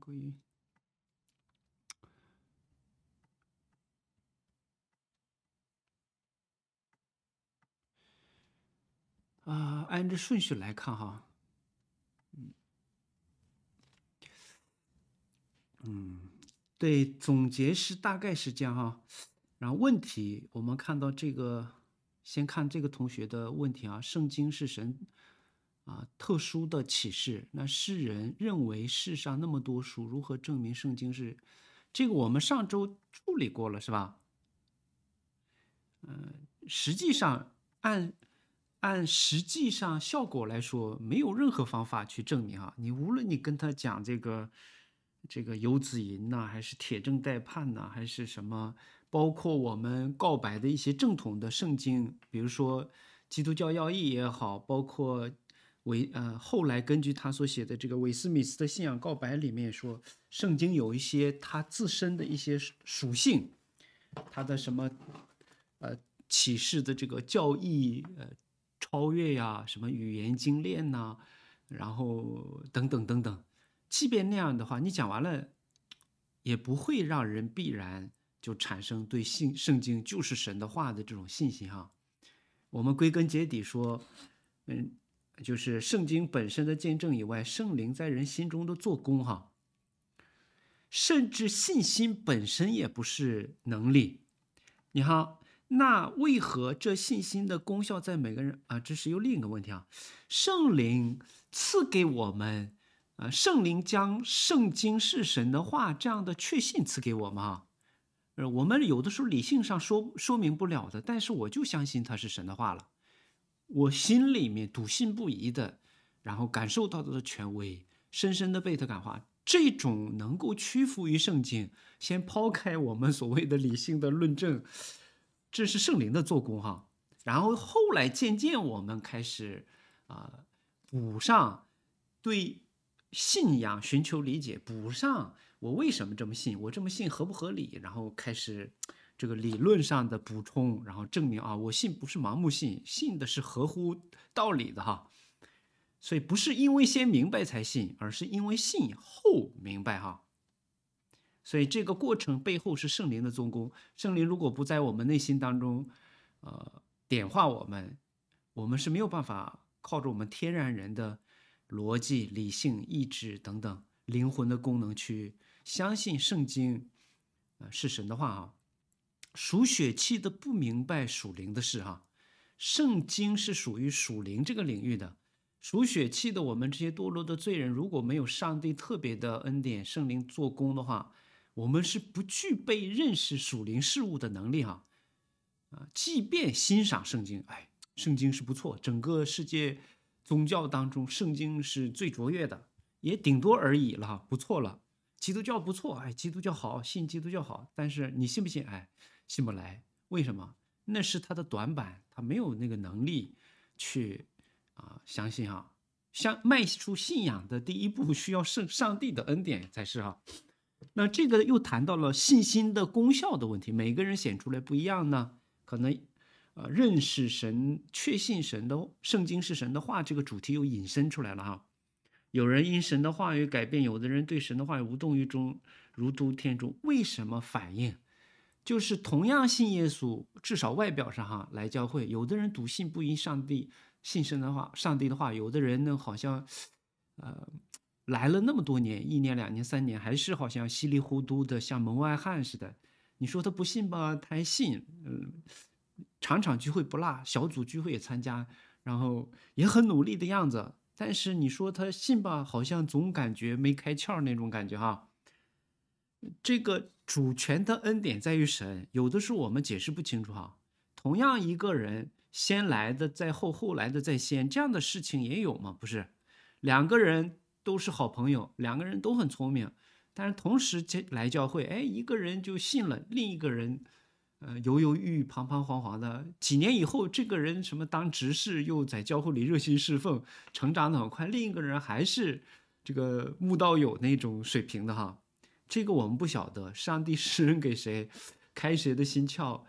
可以。啊，按着顺序来看哈。嗯，对，总结是大概是这样哈。然后问题，我们看到这个，先看这个同学的问题啊，圣经是神。啊，特殊的启示。那世人认为世上那么多书，如何证明圣经是？这个我们上周处理过了，是吧？嗯，实际上按按实际上效果来说，没有任何方法去证明啊。你无论你跟他讲这个这个游子吟呐，还是铁证待判呐，还是什么，包括我们告白的一些正统的圣经，比如说《基督教要义》也好，包括。维呃，后来根据他所写的这个《韦斯密斯的信仰告白》里面说，圣经有一些他自身的一些属性，他的什么呃启示的这个教义呃超越呀，什么语言精炼呐，然后等等等等。即便那样的话，你讲完了也不会让人必然就产生对信圣经就是神的话的这种信心哈。我们归根结底说，嗯。就是圣经本身的见证以外，圣灵在人心中的做工哈，甚至信心本身也不是能力。你好，那为何这信心的功效在每个人啊？这是又另一个问题啊。圣灵赐给我们，啊，圣灵将圣经是神的话这样的确信赐给我们哈，呃，我们有的时候理性上说说明不了的，但是我就相信它是神的话了。我心里面笃信不疑的，然后感受到他的权威，深深的被他感化。这种能够屈服于圣经，先抛开我们所谓的理性的论证，这是圣灵的做工哈。然后后来渐渐我们开始啊，补上对信仰寻求理解，补上我为什么这么信，我这么信合不合理，然后开始。这个理论上的补充，然后证明啊，我信不是盲目信，信的是合乎道理的哈，所以不是因为先明白才信，而是因为信后明白哈，所以这个过程背后是圣灵的做工，圣灵如果不在我们内心当中，呃，点化我们，我们是没有办法靠着我们天然人的逻辑、理性、意志等等灵魂的功能去相信圣经是神的话啊。属血气的不明白属灵的事哈，圣经是属于属灵这个领域的。属血气的我们这些堕落的罪人，如果没有上帝特别的恩典、圣灵做工的话，我们是不具备认识属灵事物的能力哈。啊，即便欣赏圣经，哎，圣经是不错，整个世界宗教当中，圣经是最卓越的，也顶多而已了哈，不错了。基督教不错，哎，基督教好，信基督教好，但是你信不信，哎？信不来，为什么？那是他的短板，他没有那个能力去啊相信啊。相迈出信仰的第一步，需要圣上帝的恩典才是啊。那这个又谈到了信心的功效的问题，每个人显出来不一样呢。可能呃认识神、确信神的圣经是神的话这个主题又引申出来了哈。有人因神的话语改变，有的人对神的话语无动于衷，如读天主。为什么反应？就是同样信耶稣，至少外表上哈来教会，有的人笃信不疑上帝信神的话，上帝的话，有的人呢好像，呃，来了那么多年，一年两年三年，还是好像稀里糊涂的，像门外汉似的。你说他不信吧，他还信，嗯，场场聚会不落，小组聚会也参加，然后也很努力的样子。但是你说他信吧，好像总感觉没开窍那种感觉哈，这个。主权的恩典在于神，有的是我们解释不清楚哈。同样一个人先来的在后，后来的在先，这样的事情也有吗？不是，两个人都是好朋友，两个人都很聪明，但是同时来教会，哎，一个人就信了，另一个人，呃，犹犹豫豫、彷徨徨徨的。几年以后，这个人什么当执事，又在教会里热心侍奉，成长很快；另一个人还是这个木道友那种水平的哈。这个我们不晓得，上帝施 恩给谁，开谁的心窍。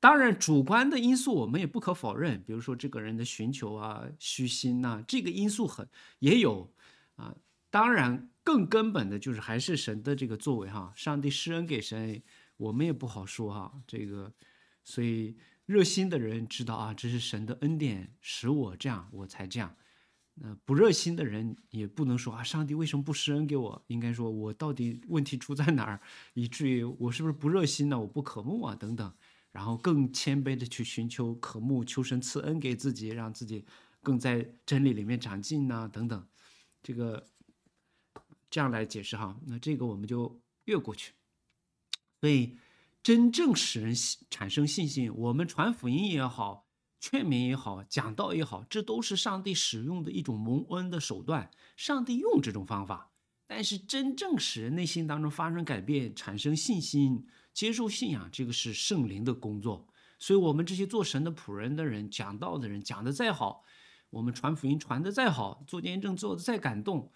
当然，主观的因素我们也不可否认，比如说这个人的寻求啊、虚心呐，这个因素很也有啊。当然，更根本的就是还是神的这个作为哈，上帝施恩给谁，我们也不好说哈。这个，所以热心的人知道啊，这是神的恩典使我这样，我才这样。那不热心的人也不能说啊，上帝为什么不施恩给我？应该说我到底问题出在哪儿，以至于我是不是不热心呢？我不渴慕啊，等等，然后更谦卑的去寻求渴慕，求神赐恩给自己，让自己更在真理里面长进呢，等等，这个这样来解释哈。那这个我们就越过去。所以，真正使人产生信心，我们传福音也好。劝勉也好，讲道也好，这都是上帝使用的一种蒙恩的手段。上帝用这种方法，但是真正使人内心当中发生改变、产生信心、接受信仰，这个是圣灵的工作。所以，我们这些做神的仆人的人、讲道的人，讲得再好，我们传福音传得再好，做见证做得再感动，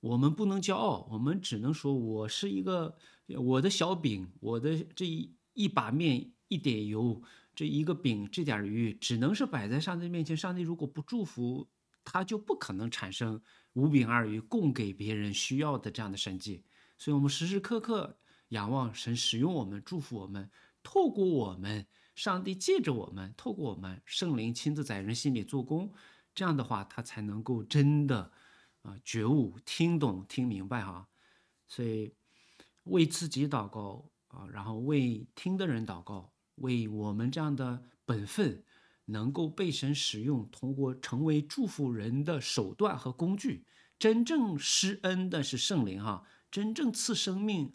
我们不能骄傲，我们只能说，我是一个我的小饼，我的这一一把面，一点油。这一个饼，这点鱼，只能是摆在上帝面前。上帝如果不祝福，他就不可能产生五饼二鱼供给别人需要的这样的神迹。所以，我们时时刻刻仰望神，使用我们，祝福我们。透过我们，上帝借着我们，透过我们，圣灵亲自在人心里做工。这样的话，他才能够真的啊觉悟、听懂、听明白哈。所以，为自己祷告啊，然后为听的人祷告。为我们这样的本分能够被神使用，通过成为祝福人的手段和工具，真正施恩的是圣灵哈，真正赐生命，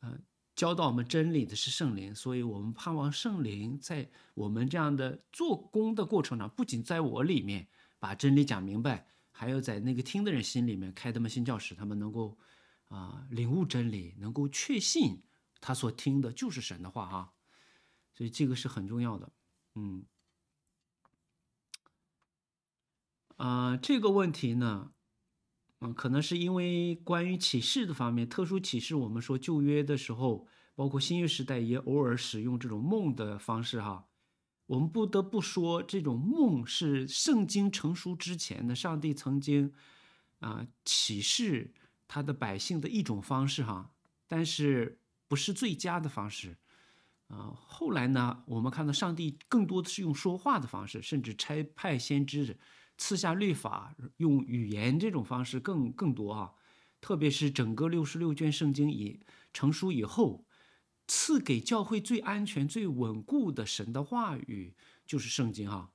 呃，教导我们真理的是圣灵，所以我们盼望圣灵在我们这样的做工的过程中，不仅在我里面把真理讲明白，还有在那个听的人心里面开他们新教室，他们能够啊领悟真理，能够确信他所听的就是神的话哈。所以这个是很重要的，嗯，啊，这个问题呢，嗯，可能是因为关于启示的方面，特殊启示，我们说旧约的时候，包括新约时代也偶尔使用这种梦的方式哈。我们不得不说，这种梦是圣经成书之前的上帝曾经啊启示他的百姓的一种方式哈，但是不是最佳的方式。啊，后来呢，我们看到上帝更多的是用说话的方式，甚至差派先知赐下律法，用语言这种方式更更多啊。特别是整个六十六卷圣经已成书以后，赐给教会最安全、最稳固的神的话语就是圣经哈。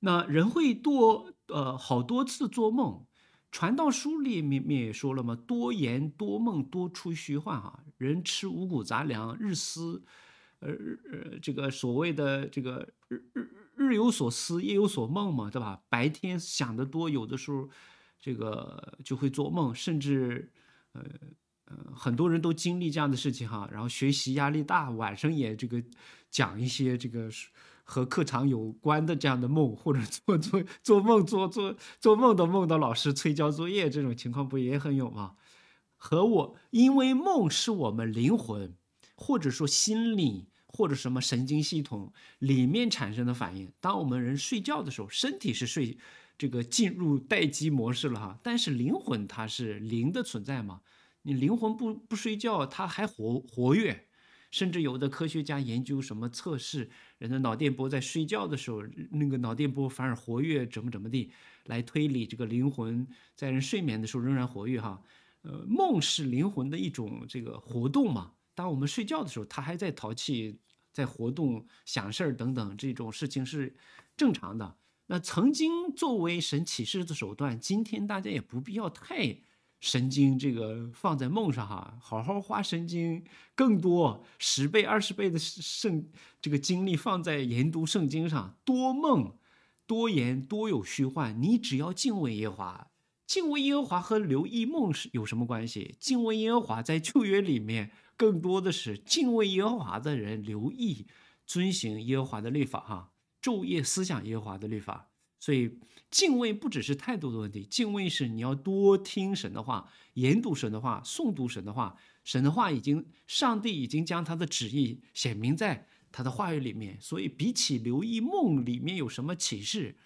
那人会多呃好多次做梦，传道书里面面也说了嘛，多言多梦多出虚幻啊。人吃五谷杂粮，日思，呃，呃，这个所谓的这个日日日有所思，夜有所梦嘛，对吧？白天想得多，有的时候这个就会做梦，甚至呃呃，很多人都经历这样的事情哈。然后学习压力大，晚上也这个讲一些这个和课堂有关的这样的梦，或者做做做梦做做做梦都梦到老师催交作业，这种情况不也很有吗？和我，因为梦是我们灵魂，或者说心理或者什么神经系统里面产生的反应。当我们人睡觉的时候，身体是睡这个进入待机模式了哈，但是灵魂它是灵的存在嘛，你灵魂不不睡觉，它还活活跃。甚至有的科学家研究什么测试人的脑电波，在睡觉的时候那个脑电波反而活跃，怎么怎么地来推理这个灵魂在人睡眠的时候仍然活跃哈。呃，梦是灵魂的一种这个活动嘛。当我们睡觉的时候，他还在淘气，在活动、想事儿等等，这种事情是正常的。那曾经作为神启示的手段，今天大家也不必要太神经这个放在梦上哈。好好花神经更多十倍、二十倍的圣这个精力放在研读圣经上。多梦、多言、多有虚幻，你只要敬畏耶和华。敬畏耶和华和留意梦是有什么关系？敬畏耶和华在旧约里面更多的是敬畏耶和华的人留意遵行耶和华的律法，哈，昼夜思想耶和华的律法。所以敬畏不只是态度的问题，敬畏是你要多听神的话，研读神的话，诵读神的话。神的话已经，上帝已经将他的旨意显明在他的话语里面，所以比起留意梦里面有什么启示。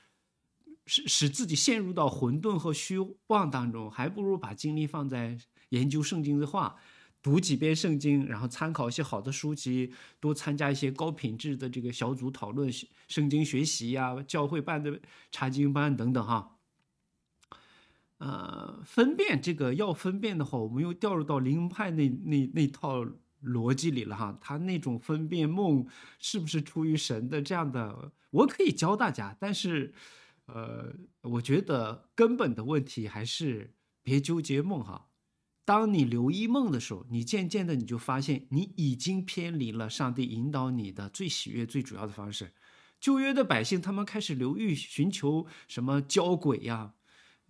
使使自己陷入到混沌和虚妄当中，还不如把精力放在研究圣经的话，读几遍圣经，然后参考一些好的书籍，多参加一些高品质的这个小组讨论、圣经学习呀、教会办的查经班等等哈。呃，分辨这个要分辨的话，我们又掉入到灵派那那那套逻辑里了哈。他那种分辨梦是不是出于神的这样的，我可以教大家，但是。呃，我觉得根本的问题还是别纠结梦哈。当你留意梦的时候，你渐渐的你就发现你已经偏离了上帝引导你的最喜悦最主要的方式。旧约的百姓他们开始流欲寻求什么交鬼呀？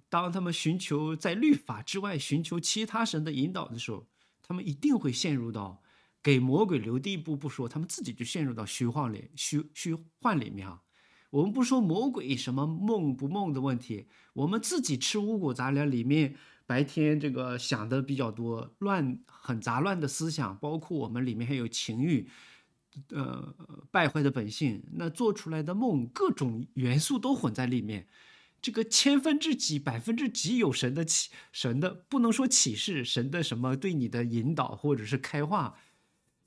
当他们寻求在律法之外寻求其他神的引导的时候，他们一定会陷入到给魔鬼留地步不说，他们自己就陷入到虚幻里虚虚幻里面啊。我们不说魔鬼什么梦不梦的问题，我们自己吃五谷杂粮，里面白天这个想的比较多，乱很杂乱的思想，包括我们里面还有情欲，呃，败坏的本性。那做出来的梦，各种元素都混在里面，这个千分之几、百分之几有神的启神的，不能说启示神的什么对你的引导或者是开化。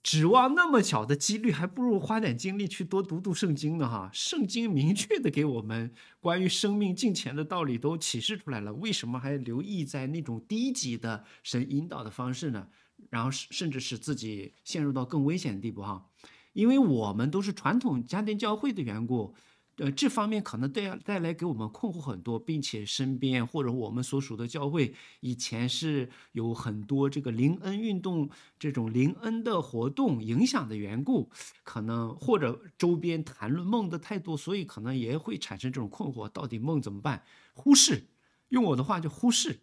指望那么小的几率，还不如花点精力去多读读圣经呢，哈！圣经明确的给我们关于生命进钱的道理都启示出来了，为什么还留意在那种低级的神引导的方式呢？然后甚至使自己陷入到更危险的地步，哈！因为我们都是传统家庭教会的缘故。呃，这方面可能带带来给我们困惑很多，并且身边或者我们所属的教会以前是有很多这个灵恩运动这种灵恩的活动影响的缘故，可能或者周边谈论梦的太多，所以可能也会产生这种困惑，到底梦怎么办？忽视，用我的话就忽视，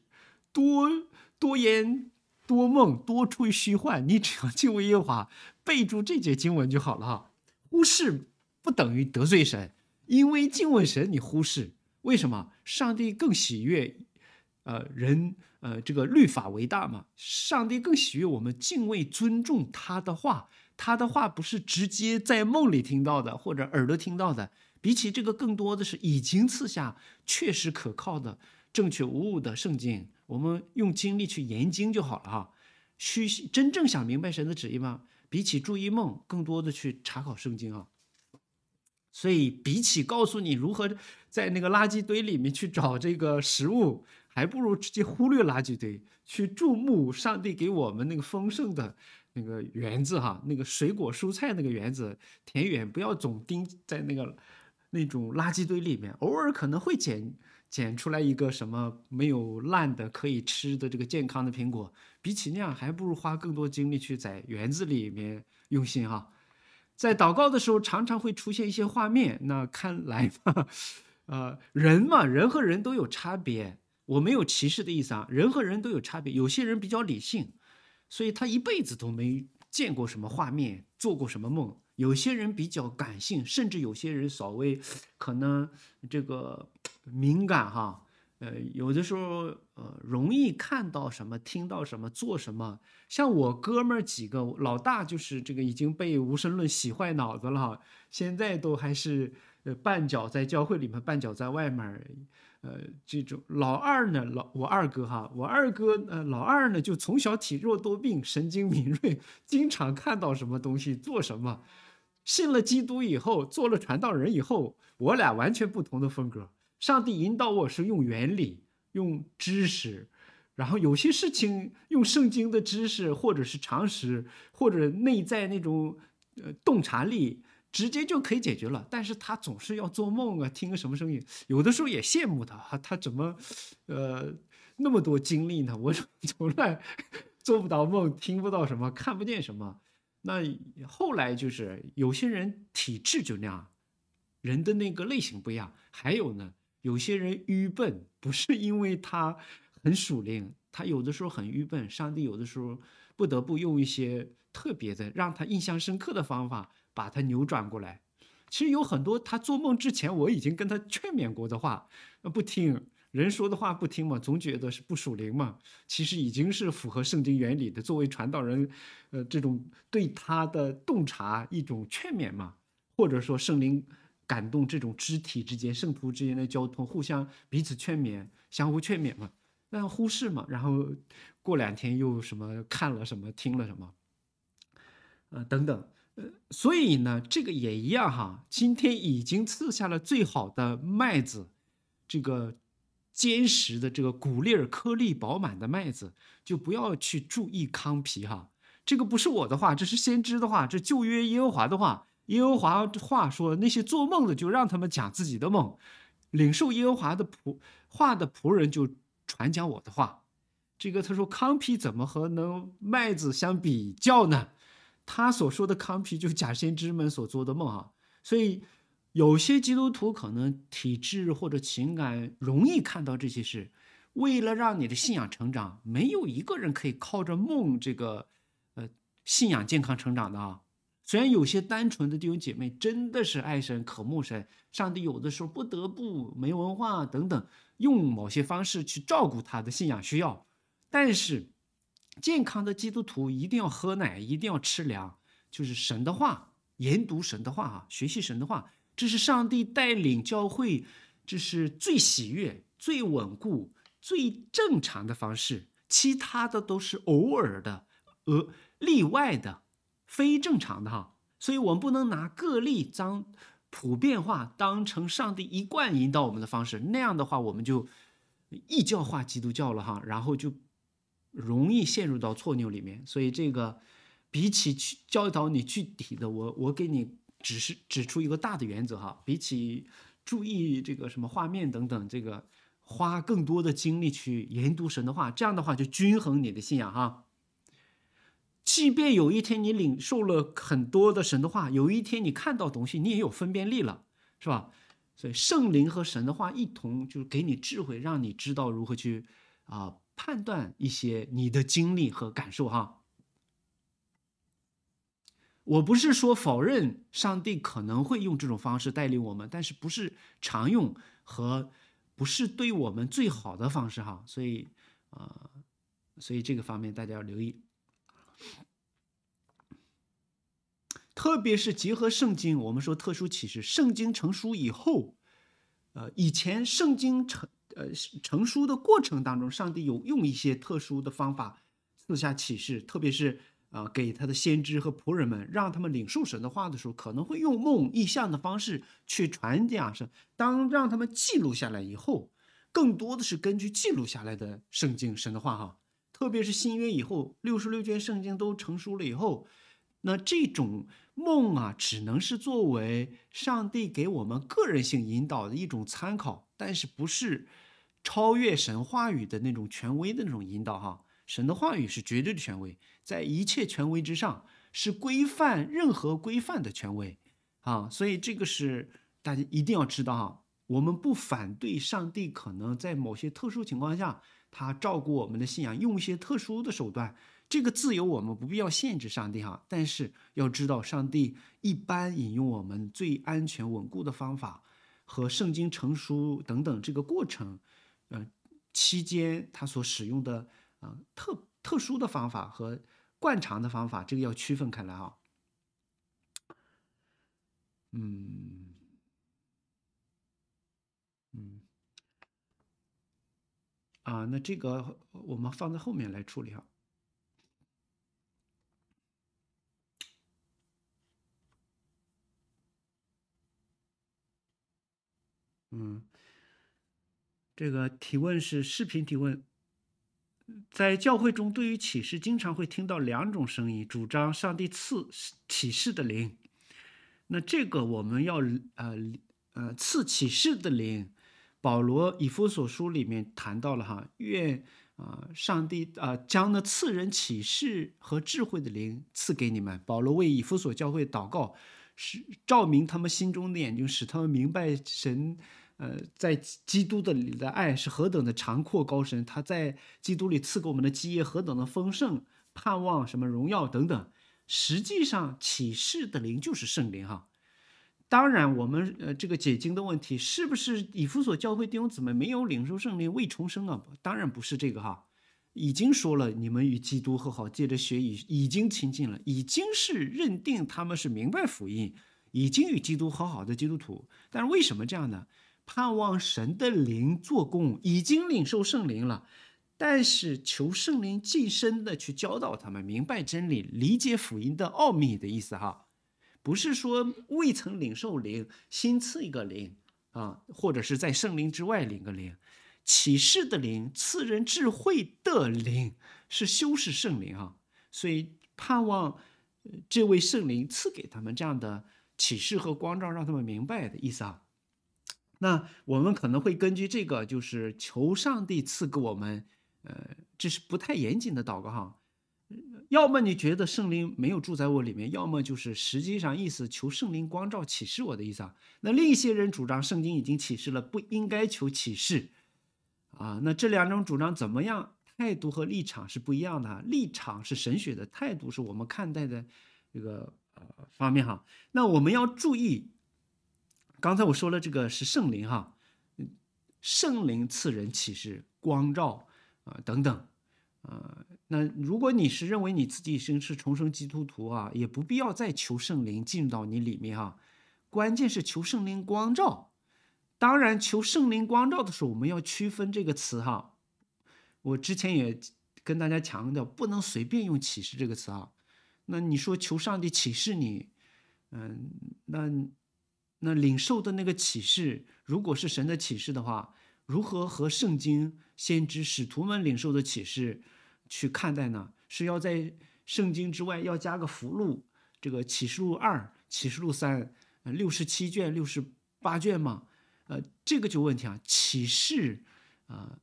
多多言多梦多出于虚幻，你只要敬畏耶和华，背住这节经文就好了哈。忽视不等于得罪神。因为敬畏神，你忽视为什么？上帝更喜悦，呃，人呃，这个律法为大嘛。上帝更喜悦我们敬畏、尊重他的话。他的话不是直接在梦里听到的，或者耳朵听到的。比起这个，更多的是已经赐下、确实可靠的、正确无误的圣经。我们用精力去研经就好了哈。需真正想明白神的旨意吗？比起注意梦，更多的去查考圣经啊。所以，比起告诉你如何在那个垃圾堆里面去找这个食物，还不如直接忽略垃圾堆，去注目上帝给我们那个丰盛的那个园子哈，那个水果蔬菜那个园子田园。不要总盯在那个那种垃圾堆里面，偶尔可能会捡捡出来一个什么没有烂的可以吃的这个健康的苹果。比起那样，还不如花更多精力去在园子里面用心哈。在祷告的时候，常常会出现一些画面。那看来嘛，呃，人嘛，人和人都有差别。我没有歧视的意思啊，人和人都有差别。有些人比较理性，所以他一辈子都没见过什么画面，做过什么梦。有些人比较感性，甚至有些人稍微可能这个敏感哈。呃，有的时候，呃，容易看到什么，听到什么，做什么。像我哥们儿几个，老大就是这个已经被无神论洗坏脑子了，现在都还是呃绊脚在教会里面，绊脚在外面。呃，这种老二呢，老我二哥哈，我二哥呃老二呢就从小体弱多病，神经敏锐，经常看到什么东西做什么。信了基督以后，做了传道人以后，我俩完全不同的风格。上帝引导我是用原理、用知识，然后有些事情用圣经的知识，或者是常识，或者内在那种呃洞察力，直接就可以解决了。但是他总是要做梦啊，听个什么声音，有的时候也羡慕他，他怎么，呃，那么多经历呢？我 从来做不到梦，听不到什么，看不见什么。那后来就是有些人体质就那样，人的那个类型不一样，还有呢。有些人愚笨，不是因为他很属灵，他有的时候很愚笨。上帝有的时候不得不用一些特别的、让他印象深刻的方法，把他扭转过来。其实有很多他做梦之前我已经跟他劝勉过的话，不听人说的话不听嘛，总觉得是不属灵嘛。其实已经是符合圣经原理的。作为传道人，呃，这种对他的洞察一种劝勉嘛，或者说圣灵。感动这种肢体之间、圣徒之间的交通，互相彼此劝勉、相互劝勉嘛，那忽视嘛。然后过两天又什么看了什么、听了什么，呃等等，呃，所以呢，这个也一样哈。今天已经赐下了最好的麦子，这个坚实的这个谷粒儿、颗粒饱满的麦子，就不要去注意糠皮哈。这个不是我的话，这是先知的话，这旧约耶和华的话。耶和华话说，那些做梦的就让他们讲自己的梦，领受耶和华的仆话的仆人就传讲我的话。这个他说康皮怎么和能麦子相比较呢？他所说的康皮就假先知们所做的梦啊。所以有些基督徒可能体质或者情感容易看到这些事。为了让你的信仰成长，没有一个人可以靠着梦这个呃信仰健康成长的啊。虽然有些单纯的弟兄姐妹真的是爱神、渴慕神，上帝有的时候不得不没文化等等，用某些方式去照顾他的信仰需要，但是健康的基督徒一定要喝奶，一定要吃粮，就是神的话，研读神的话啊，学习神的话，这是上帝带领教会，这是最喜悦、最稳固、最正常的方式，其他的都是偶尔的、呃例外的。非正常的哈，所以我们不能拿个例当普遍化，当成上帝一贯引导我们的方式。那样的话，我们就异教化基督教了哈，然后就容易陷入到错谬里面。所以这个比起去教导你具体的，我我给你只是指出一个大的原则哈，比起注意这个什么画面等等，这个花更多的精力去研读神的话，这样的话就均衡你的信仰哈。即便有一天你领受了很多的神的话，有一天你看到东西，你也有分辨力了，是吧？所以圣灵和神的话一同就是给你智慧，让你知道如何去啊判断一些你的经历和感受哈。我不是说否认上帝可能会用这种方式带领我们，但是不是常用和不是对我们最好的方式哈。所以啊，所以这个方面大家要留意。特别是结合圣经，我们说特殊启示。圣经成书以后，呃，以前圣经成呃成书的过程当中，上帝有用一些特殊的方法赐下启示，特别是啊，给他的先知和仆人们，让他们领受神的话的时候，可能会用梦、意象的方式去传讲。是当让他们记录下来以后，更多的是根据记录下来的圣经神的话哈。特别是新约以后，六十六卷圣经都成书了以后，那这种。梦啊，只能是作为上帝给我们个人性引导的一种参考，但是不是超越神话语的那种权威的那种引导哈。神的话语是绝对的权威，在一切权威之上是规范任何规范的权威啊。所以这个是大家一定要知道哈。我们不反对上帝可能在某些特殊情况下，他照顾我们的信仰，用一些特殊的手段。这个自由我们不必要限制上帝哈，但是要知道，上帝一般引用我们最安全稳固的方法和圣经成书等等这个过程，嗯，期间他所使用的啊特特殊的方法和惯常的方法，这个要区分开来啊。嗯嗯啊，那这个我们放在后面来处理哈。嗯，这个提问是视频提问。在教会中，对于启示，经常会听到两种声音：主张上帝赐启示的灵。那这个我们要呃呃赐启示的灵，保罗以弗所书里面谈到了哈，愿啊上帝啊将那赐人启示和智慧的灵赐给你们。保罗为以弗所教会祷告，是照明他们心中的眼睛，使他们明白神。呃，在基督的里的爱是何等的长阔高深，他在基督里赐给我们的基业何等的丰盛，盼望什么荣耀等等。实际上，启示的灵就是圣灵哈。当然，我们呃这个解经的问题，是不是以弗所教会弟兄姊妹没有领受圣灵未重生啊？当然不是这个哈，已经说了，你们与基督和好，借着血已已经亲近了，已经是认定他们是明白福音，已经与基督和好的基督徒。但是为什么这样呢？盼望神的灵做工，已经领受圣灵了，但是求圣灵近身的去教导他们，明白真理，理解福音的奥秘的意思哈。不是说未曾领受灵，新赐一个灵啊，或者是在圣灵之外领个灵，启示的灵，赐人智慧的灵，是修饰圣灵啊。所以盼望这位圣灵赐给他们这样的启示和光照，让他们明白的意思啊。那我们可能会根据这个，就是求上帝赐给我们，呃，这是不太严谨的祷告哈。要么你觉得圣灵没有住在我里面，要么就是实际上意思求圣灵光照启示我的意思啊。那另一些人主张圣经已经启示了，不应该求启示啊。那这两种主张怎么样？态度和立场是不一样的，立场是神学的态度，是我们看待的这个呃方面哈。那我们要注意。刚才我说了，这个是圣灵哈，圣灵赐人启示、光照啊等等啊。那如果你是认为你自己是重生基督徒啊，也不必要再求圣灵进入到你里面哈。关键是求圣灵光照。当然，求圣灵光照的时候，我们要区分这个词哈。我之前也跟大家强调，不能随便用启示这个词啊。那你说求上帝启示你，嗯，那。那领受的那个启示，如果是神的启示的话，如何和圣经先知使徒们领受的启示去看待呢？是要在圣经之外要加个福禄，这个启示录二、启示录三，六十七卷、六十八卷吗？呃，这个就问题啊！启示，啊，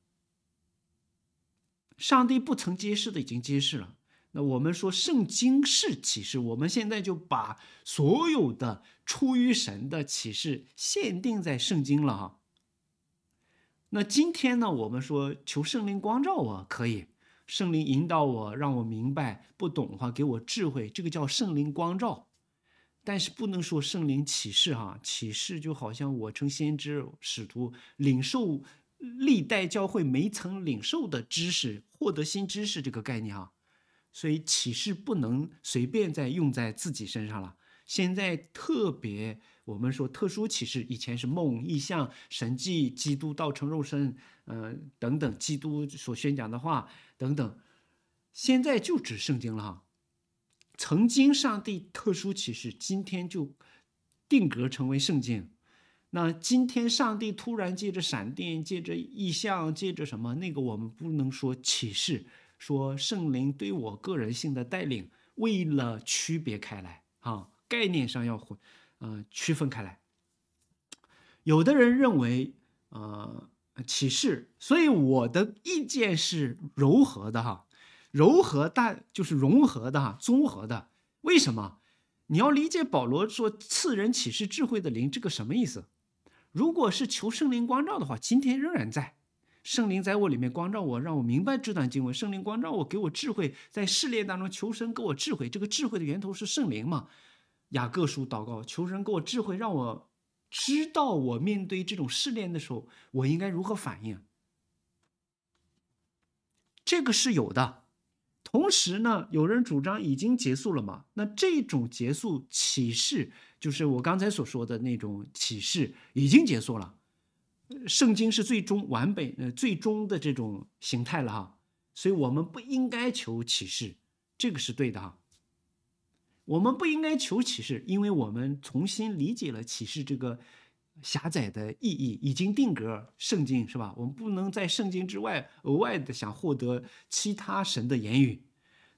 上帝不曾揭示的已经揭示了。那我们说圣经是启示，我们现在就把所有的出于神的启示限定在圣经了哈。那今天呢，我们说求圣灵光照我，可以圣灵引导我，让我明白不懂的话给我智慧，这个叫圣灵光照。但是不能说圣灵启示哈，启示就好像我称先知、使徒领受历代教会没曾领受的知识，获得新知识这个概念哈。所以启示不能随便再用在自己身上了。现在特别我们说特殊启示，以前是梦、意象、神迹、基督道成肉身，嗯，等等，基督所宣讲的话等等。现在就指圣经了。哈。曾经上帝特殊启示，今天就定格成为圣经。那今天上帝突然借着闪电、借着意象、借着什么，那个我们不能说启示。说圣灵对我个人性的带领，为了区别开来啊，概念上要混，嗯，区分开来。有的人认为，呃，启示，所以我的意见是柔和的哈，柔和但就是融合的哈，综合的。为什么？你要理解保罗说赐人启示智慧的灵这个什么意思？如果是求圣灵光照的话，今天仍然在。圣灵在我里面光照我，让我明白这段经文。圣灵光照我，给我智慧，在试炼当中求神给我智慧。这个智慧的源头是圣灵嘛？雅各书祷告，求神给我智慧，让我知道我面对这种试炼的时候，我应该如何反应。这个是有的。同时呢，有人主张已经结束了嘛？那这种结束启示，就是我刚才所说的那种启示已经结束了。圣经是最终完美、呃最终的这种形态了哈，所以我们不应该求启示，这个是对的哈。我们不应该求启示，因为我们重新理解了启示这个狭窄的意义已经定格，圣经是吧？我们不能在圣经之外额外的想获得其他神的言语。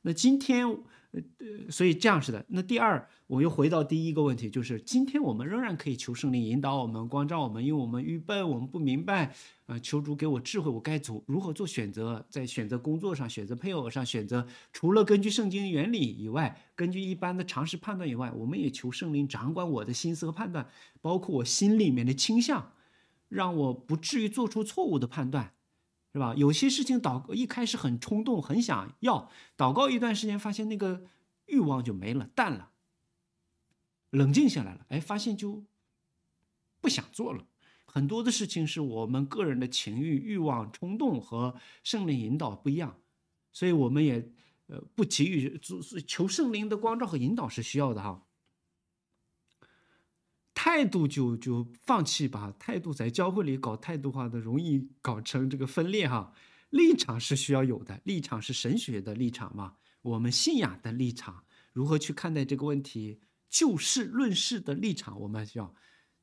那今天。呃，所以这样是的。那第二，我又回到第一个问题，就是今天我们仍然可以求圣灵引导我们、光照我们，因为我们愚笨，我们不明白。呃，求主给我智慧，我该做如何做选择，在选择工作上、选择配偶上、选择除了根据圣经原理以外，根据一般的常识判断以外，我们也求圣灵掌管我的心思和判断，包括我心里面的倾向，让我不至于做出错误的判断。是吧？有些事情祷告一开始很冲动，很想要祷告一段时间，发现那个欲望就没了，淡了，冷静下来了，哎，发现就不想做了。很多的事情是我们个人的情欲、欲望、冲动和圣灵引导不一样，所以我们也呃不急于求圣灵的光照和引导是需要的哈。态度就就放弃吧。态度在教会里搞态度化的，容易搞成这个分裂哈。立场是需要有的，立场是神学的立场嘛，我们信仰的立场，如何去看待这个问题？就事论事的立场，我们需要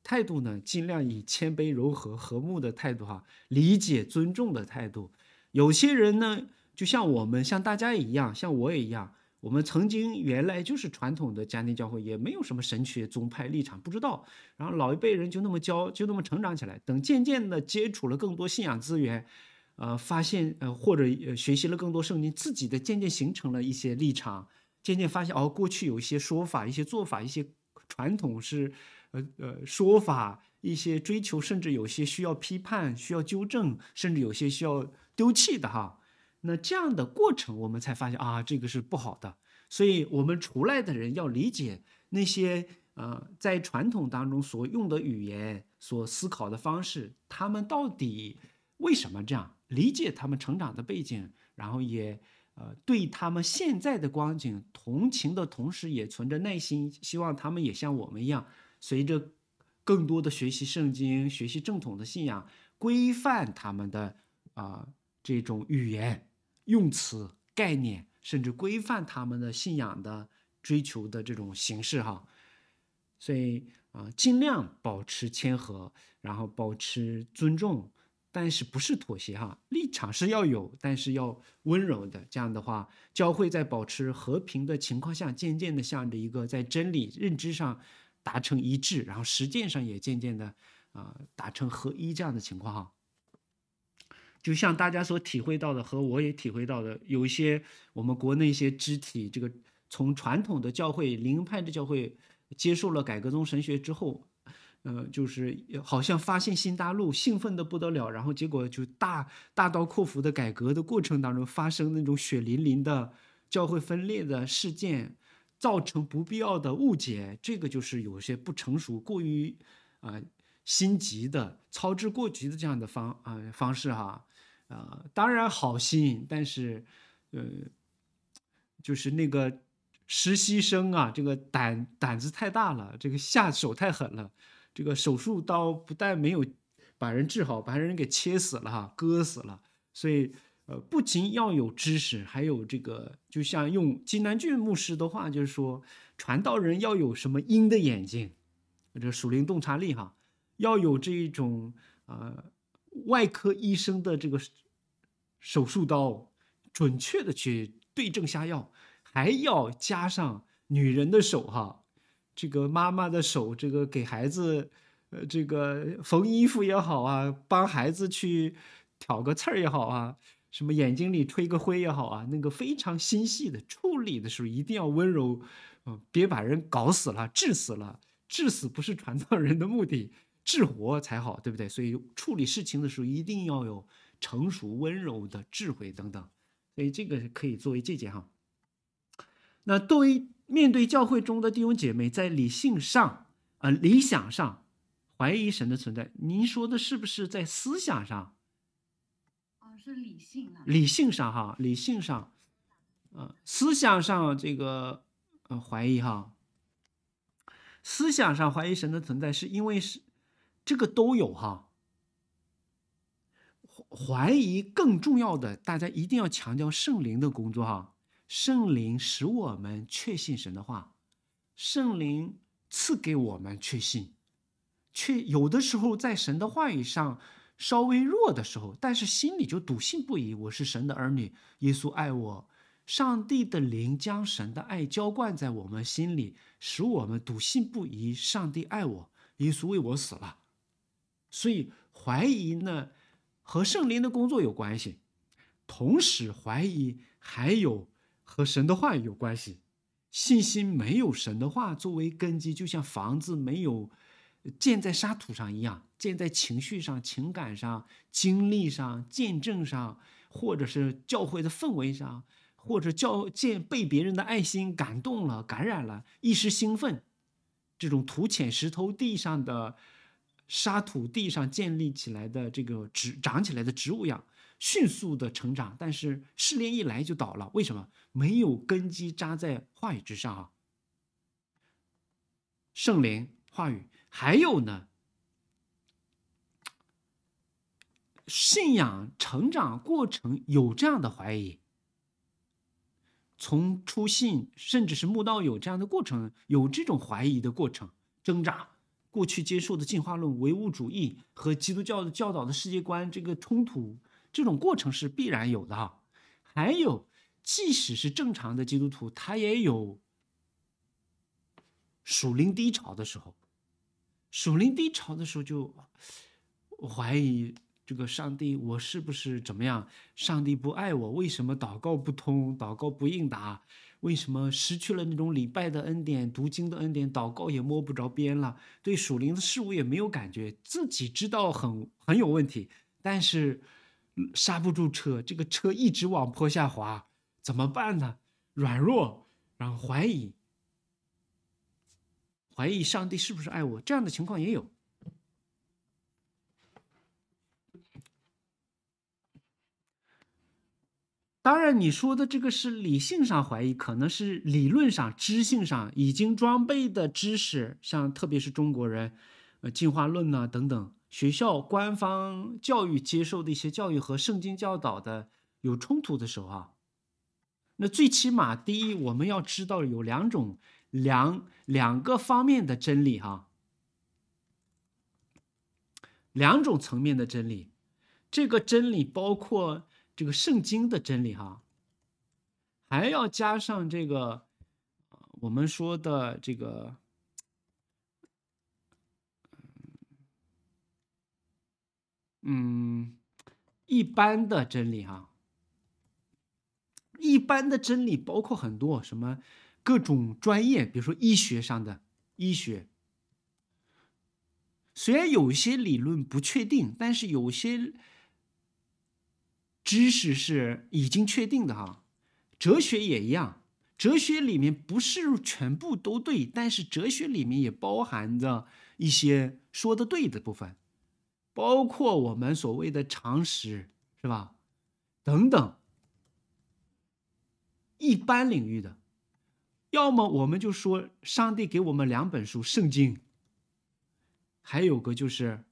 态度呢，尽量以谦卑、柔和、和睦的态度哈，理解、尊重的态度。有些人呢，就像我们，像大家一样，像我也一样。我们曾经原来就是传统的家庭教会，也没有什么神学宗派立场，不知道。然后老一辈人就那么教，就那么成长起来。等渐渐的接触了更多信仰资源，呃，发现呃，或者学习了更多圣经，自己的渐渐形成了一些立场。渐渐发现，哦，过去有一些说法、一些做法、一些传统是，呃呃，说法、一些追求，甚至有些需要批判、需要纠正，甚至有些需要丢弃的哈。那这样的过程，我们才发现啊，这个是不好的。所以，我们出来的人要理解那些呃，在传统当中所用的语言、所思考的方式，他们到底为什么这样？理解他们成长的背景，然后也呃，对他们现在的光景同情的同时，也存着耐心，希望他们也像我们一样，随着更多的学习圣经、学习正统的信仰，规范他们的啊这种语言。用词、概念，甚至规范他们的信仰的追求的这种形式，哈，所以啊，尽量保持谦和，然后保持尊重，但是不是妥协哈，立场是要有，但是要温柔的，这样的话，教会在保持和平的情况下，渐渐的向着一个在真理认知上达成一致，然后实践上也渐渐的啊达成合一这样的情况哈。就像大家所体会到的，和我也体会到的，有一些我们国内一些肢体，这个从传统的教会灵派的教会接受了改革宗神学之后，呃，就是好像发现新大陆，兴奋的不得了。然后结果就大大刀阔斧的改革的过程当中，发生那种血淋淋的教会分裂的事件，造成不必要的误解。这个就是有些不成熟、过于啊心急的、操之过急的这样的方啊方式哈。啊，当然好心，但是，呃，就是那个实习生啊，这个胆胆子太大了，这个下手太狠了，这个手术刀不但没有把人治好，把人给切死了哈，割死了。所以，呃，不仅要有知识，还有这个，就像用金南俊牧师的话，就是说，传道人要有什么鹰的眼睛，这属灵洞察力哈，要有这一种呃。外科医生的这个手术刀，准确的去对症下药，还要加上女人的手，哈，这个妈妈的手，这个给孩子，呃，这个缝衣服也好啊，帮孩子去挑个刺儿也好啊，什么眼睛里吹个灰也好啊，那个非常心细的处理的时候，一定要温柔，嗯，别把人搞死了，治死了，治死不是传 道人的目的。是活才好，对不对？所以处理事情的时候一定要有成熟、温柔的智慧等等。所以这个可以作为借鉴哈。那对于面对教会中的弟兄姐妹，在理性上呃理想上怀疑神的存在，您说的是不是在思想上？是理性的，理性上哈，理性上，呃，思想上这个呃怀疑哈，思想上怀疑神的存在，是因为是。这个都有哈，怀疑更重要的，大家一定要强调圣灵的工作哈。圣灵使我们确信神的话，圣灵赐给我们确信。确有的时候在神的话语上稍微弱的时候，但是心里就笃信不疑。我是神的儿女，耶稣爱我，上帝的灵将神的爱浇灌在我们心里，使我们笃信不疑。上帝爱我，耶稣为我死了。所以怀疑呢，和圣灵的工作有关系，同时怀疑还有和神的话有关系。信心没有神的话作为根基，就像房子没有建在沙土上一样，建在情绪上、情感上、经历上、见证上，或者是教会的氛围上，或者教见被别人的爱心感动了、感染了、一时兴奋，这种土浅石头地上的。沙土地上建立起来的这个植长起来的植物样迅速的成长，但是试炼一来就倒了，为什么？没有根基扎在话语之上啊！圣灵话语，还有呢，信仰成长过程有这样的怀疑，从初信甚至是慕道友这样的过程，有这种怀疑的过程挣扎。过去接受的进化论、唯物主义和基督教的教导的世界观这个冲突，这种过程是必然有的。还有，即使是正常的基督徒，他也有属灵低潮的时候。属灵低潮的时候，就怀疑这个上帝，我是不是怎么样？上帝不爱我？为什么祷告不通？祷告不应答？为什么失去了那种礼拜的恩典、读经的恩典、祷告也摸不着边了？对属灵的事物也没有感觉，自己知道很很有问题，但是刹不住车，这个车一直往坡下滑，怎么办呢？软弱，然后怀疑，怀疑上帝是不是爱我？这样的情况也有。当然，你说的这个是理性上怀疑，可能是理论上、知性上已经装备的知识，像特别是中国人，呃，进化论呐等等，学校官方教育接受的一些教育和圣经教导的有冲突的时候啊，那最起码第一，我们要知道有两种两两个方面的真理哈，两种层面的真理，这个真理包括。这个圣经的真理哈，还要加上这个，我们说的这个，嗯，一般的真理哈，一般的真理包括很多什么各种专业，比如说医学上的医学，虽然有些理论不确定，但是有些。知识是已经确定的哈，哲学也一样。哲学里面不是全部都对，但是哲学里面也包含着一些说的对的部分，包括我们所谓的常识，是吧？等等，一般领域的，要么我们就说上帝给我们两本书，圣经，还有个就是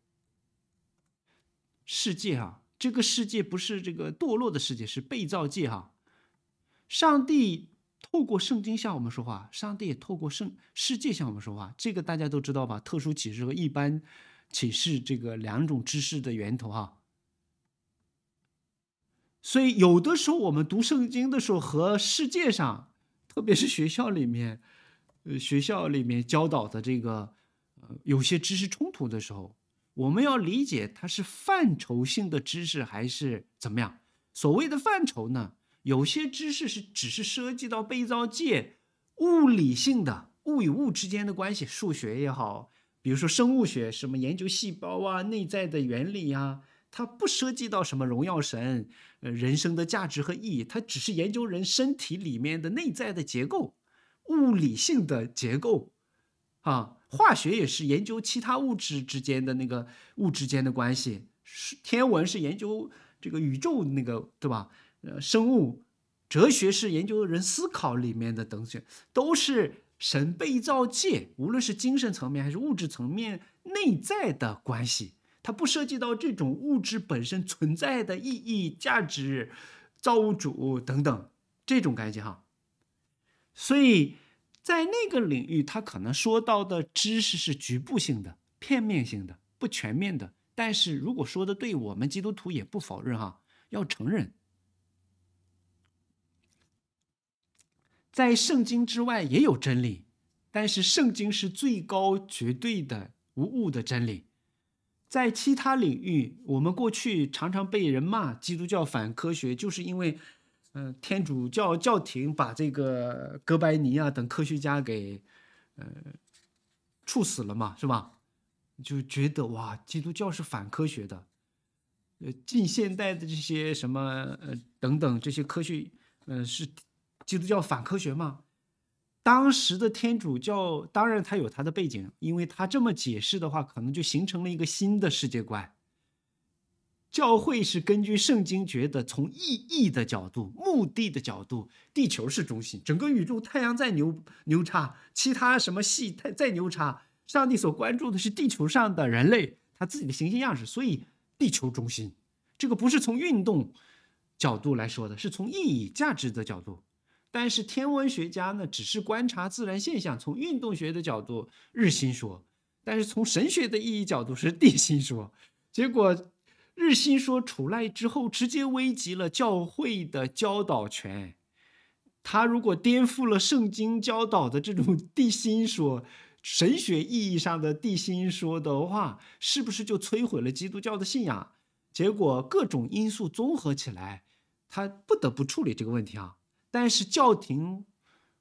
世界啊。这个世界不是这个堕落的世界，是被造界哈。上帝透过圣经向我们说话，上帝也透过圣世界向我们说话，这个大家都知道吧？特殊启示和一般启示这个两种知识的源头哈。所以有的时候我们读圣经的时候和世界上，特别是学校里面，呃，学校里面教导的这个，呃，有些知识冲突的时候。我们要理解它是范畴性的知识还是怎么样？所谓的范畴呢？有些知识是只是涉及到被造界、物理性的物与物之间的关系，数学也好，比如说生物学，什么研究细胞啊、内在的原理啊，它不涉及到什么荣耀神、呃人生的价值和意义，它只是研究人身体里面的内在的结构，物理性的结构。啊，化学也是研究其他物质之间的那个物质间的关系；是天文是研究这个宇宙那个对吧？呃，生物、哲学是研究人思考里面的等等，都是神被造界，无论是精神层面还是物质层面内在的关系，它不涉及到这种物质本身存在的意义、价值、造物主等等这种关系哈。所以。在那个领域，他可能说到的知识是局部性的、片面性的、不全面的。但是如果说的对，我们基督徒也不否认哈，要承认，在圣经之外也有真理，但是圣经是最高、绝对的、无误的真理。在其他领域，我们过去常常被人骂基督教反科学，就是因为。嗯，天主教教廷把这个哥白尼啊等科学家给，呃，处死了嘛，是吧？就觉得哇，基督教是反科学的，呃，近现代的这些什么呃等等这些科学，呃，是基督教反科学吗？当时的天主教当然它有它的背景，因为它这么解释的话，可能就形成了一个新的世界观。教会是根据圣经觉得，从意义的角度、目的的角度，地球是中心，整个宇宙太阳再牛牛叉，其他什么系太再牛叉，上帝所关注的是地球上的人类，他自己的行星样式，所以地球中心，这个不是从运动角度来说的，是从意义价值的角度。但是天文学家呢，只是观察自然现象，从运动学的角度日心说，但是从神学的意义角度是地心说，结果。日心说出来之后，直接危及了教会的教导权。他如果颠覆了圣经教导的这种地心说，神学意义上的地心说的话，是不是就摧毁了基督教的信仰？结果各种因素综合起来，他不得不处理这个问题啊。但是教廷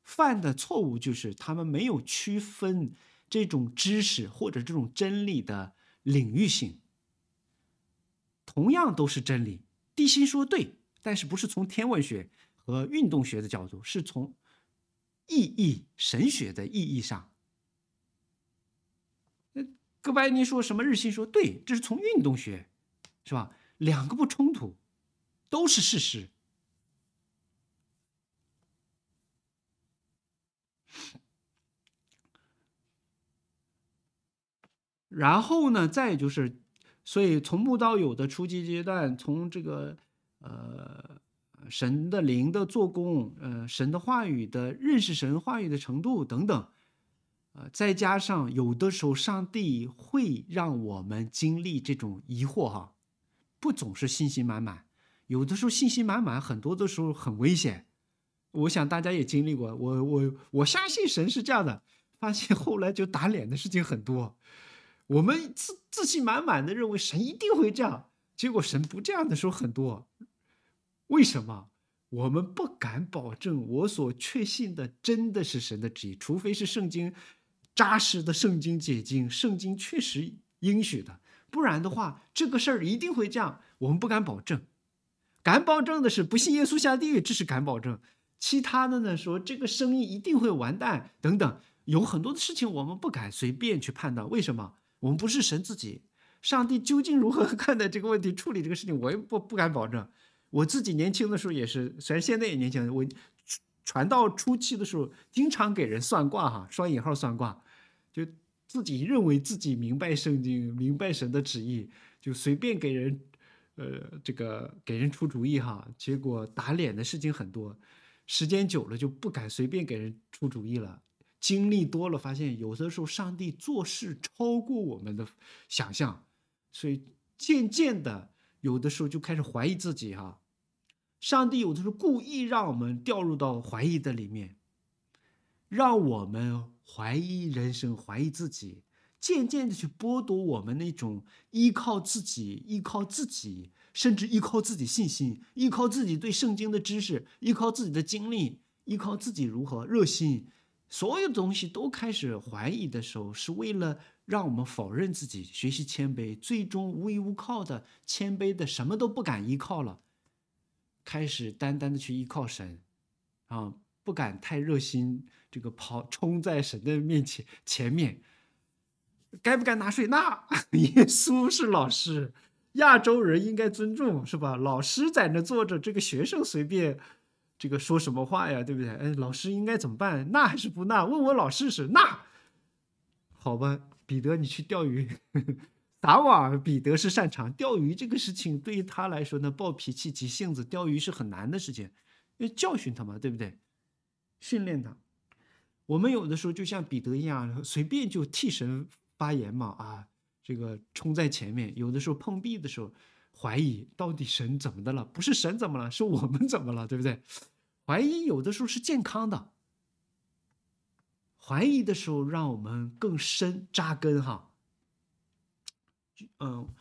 犯的错误就是，他们没有区分这种知识或者这种真理的领域性。同样都是真理，地心说对，但是不是从天文学和运动学的角度，是从意义神学的意义上。那哥白尼说什么日心说对，这是从运动学，是吧？两个不冲突，都是事实。然后呢，再就是。所以，从无到有的初级阶段，从这个呃神的灵的做工，呃神的话语的认识神话语的程度等等，呃再加上有的时候上帝会让我们经历这种疑惑哈，不总是信心满满，有的时候信心满满，很多的时候很危险。我想大家也经历过，我我我相信神是这样的，发现后来就打脸的事情很多。我们自自信满满的认为神一定会这样，结果神不这样的时候很多。为什么？我们不敢保证我所确信的真的是神的旨意，除非是圣经扎实的圣经解经，圣经确实应许的，不然的话，这个事儿一定会这样。我们不敢保证，敢保证的是不信耶稣下地狱，这是敢保证。其他的呢，说这个生意一定会完蛋等等，有很多的事情我们不敢随便去判断。为什么？我们不是神自己，上帝究竟如何 看待这个问题、处理这个事情，我也不不敢保证。我自己年轻的时候也是，虽然现在也年轻，我传道初期的时候，经常给人算卦哈，双引号算卦，就自己认为自己明白圣经、明白神的旨意，就随便给人，呃，这个给人出主意哈，结果打脸的事情很多，时间久了就不敢随便给人出主意了。经历多了，发现有的时候上帝做事超过我们的想象，所以渐渐的，有的时候就开始怀疑自己哈。上帝有的时候故意让我们掉入到怀疑的里面，让我们怀疑人生，怀疑自己，渐渐的去剥夺我们那种依靠自己、依靠自己，甚至依靠自己信心、依靠自己对圣经的知识、依靠自己的经历、依靠自己如何热心。所有东西都开始怀疑的时候，是为了让我们否认自己，学习谦卑，最终无依无靠的谦卑的，什么都不敢依靠了，开始单单的去依靠神，啊，不敢太热心，这个跑冲在神的面前前面，该不该纳税？那 耶稣是老师，亚洲人应该尊重是吧？老师在那坐着，这个学生随便。这个说什么话呀，对不对？哎，老师应该怎么办？纳还是不纳？问我老师是纳，好吧。彼得，你去钓鱼。达瓦尔，彼得是擅长钓鱼这个事情，对于他来说呢，暴脾气、急性子，钓鱼是很难的事情。要教训他嘛，对不对？训练他。我们有的时候就像彼得一样，随便就替神发言嘛，啊，这个冲在前面。有的时候碰壁的时候。怀疑到底神怎么的了？不是神怎么了，是我们怎么了，对不对？怀疑有的时候是健康的，怀疑的时候让我们更深扎根哈。嗯，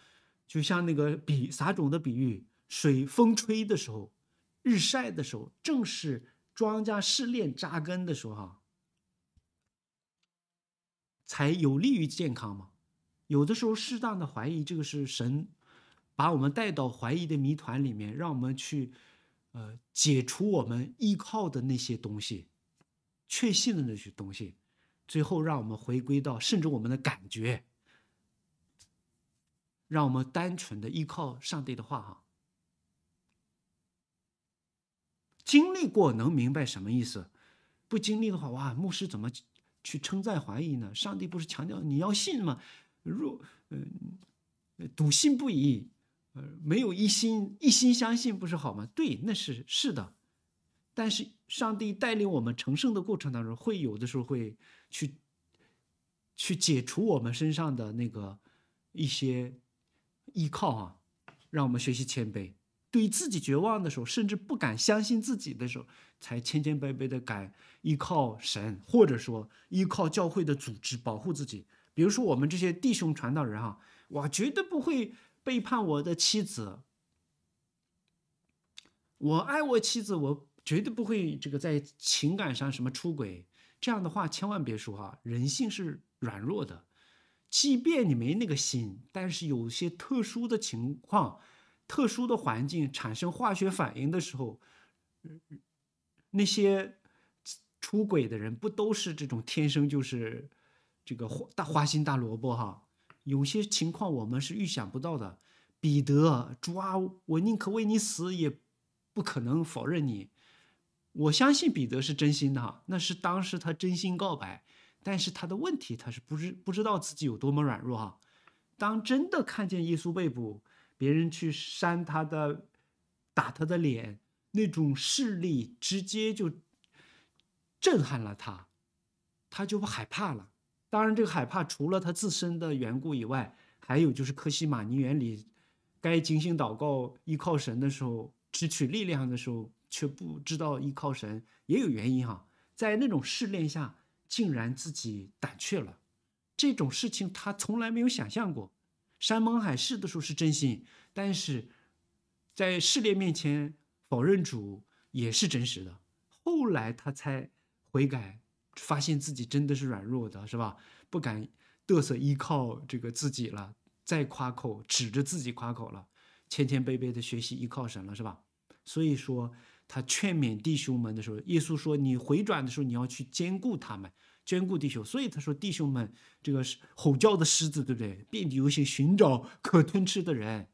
就像那个比撒种的比喻，水风吹的时候，日晒的时候，正是庄稼试炼扎根的时候哈，才有利于健康嘛。有的时候适当的怀疑，这个是神。把我们带到怀疑的谜团里面，让我们去，呃，解除我们依靠的那些东西，确信的那些东西，最后让我们回归到甚至我们的感觉，让我们单纯的依靠上帝的话哈。经历过能明白什么意思，不经历的话，哇，牧师怎么去称赞怀疑呢？上帝不是强调你要信吗？若嗯，笃信不疑。没有一心一心相信不是好吗？对，那是是的。但是上帝带领我们成圣的过程当中，会有的时候会去去解除我们身上的那个一些依靠啊，让我们学习谦卑。对自己绝望的时候，甚至不敢相信自己的时候，才千千百百的敢依靠神，或者说依靠教会的组织保护自己。比如说我们这些弟兄传道人啊，我绝对不会。背叛我的妻子，我爱我妻子，我绝对不会这个在情感上什么出轨，这样的话千万别说哈。人性是软弱的，即便你没那个心，但是有些特殊的情况、特殊的环境产生化学反应的时候，那些出轨的人不都是这种天生就是这个花大花心大萝卜哈？有些情况我们是预想不到的。彼得，主啊，我宁可为你死，也不可能否认你。我相信彼得是真心的哈，那是当时他真心告白。但是他的问题，他是不知不知道自己有多么软弱哈。当真的看见耶稣被捕，别人去扇他的、打他的脸，那种势力直接就震撼了他，他就不害怕了。当然，这个害怕除了他自身的缘故以外，还有就是科西玛尼原里，该警醒祷告、依靠神的时候，支取力量的时候，却不知道依靠神，也有原因哈。在那种试炼下，竟然自己胆怯了，这种事情他从来没有想象过。山盟海誓的时候是真心，但是在试炼面前否认主也是真实的。后来他才悔改。发现自己真的是软弱的，是吧？不敢嘚瑟，依靠这个自己了，再夸口，指着自己夸口了，谦谦卑卑地学习依靠神了，是吧？所以说他劝勉弟兄们的时候，耶稣说：“你回转的时候，你要去兼顾他们，兼顾弟兄。”所以他说：“弟兄们，这个是吼叫的狮子，对不对？遍地游行寻找可吞吃的人，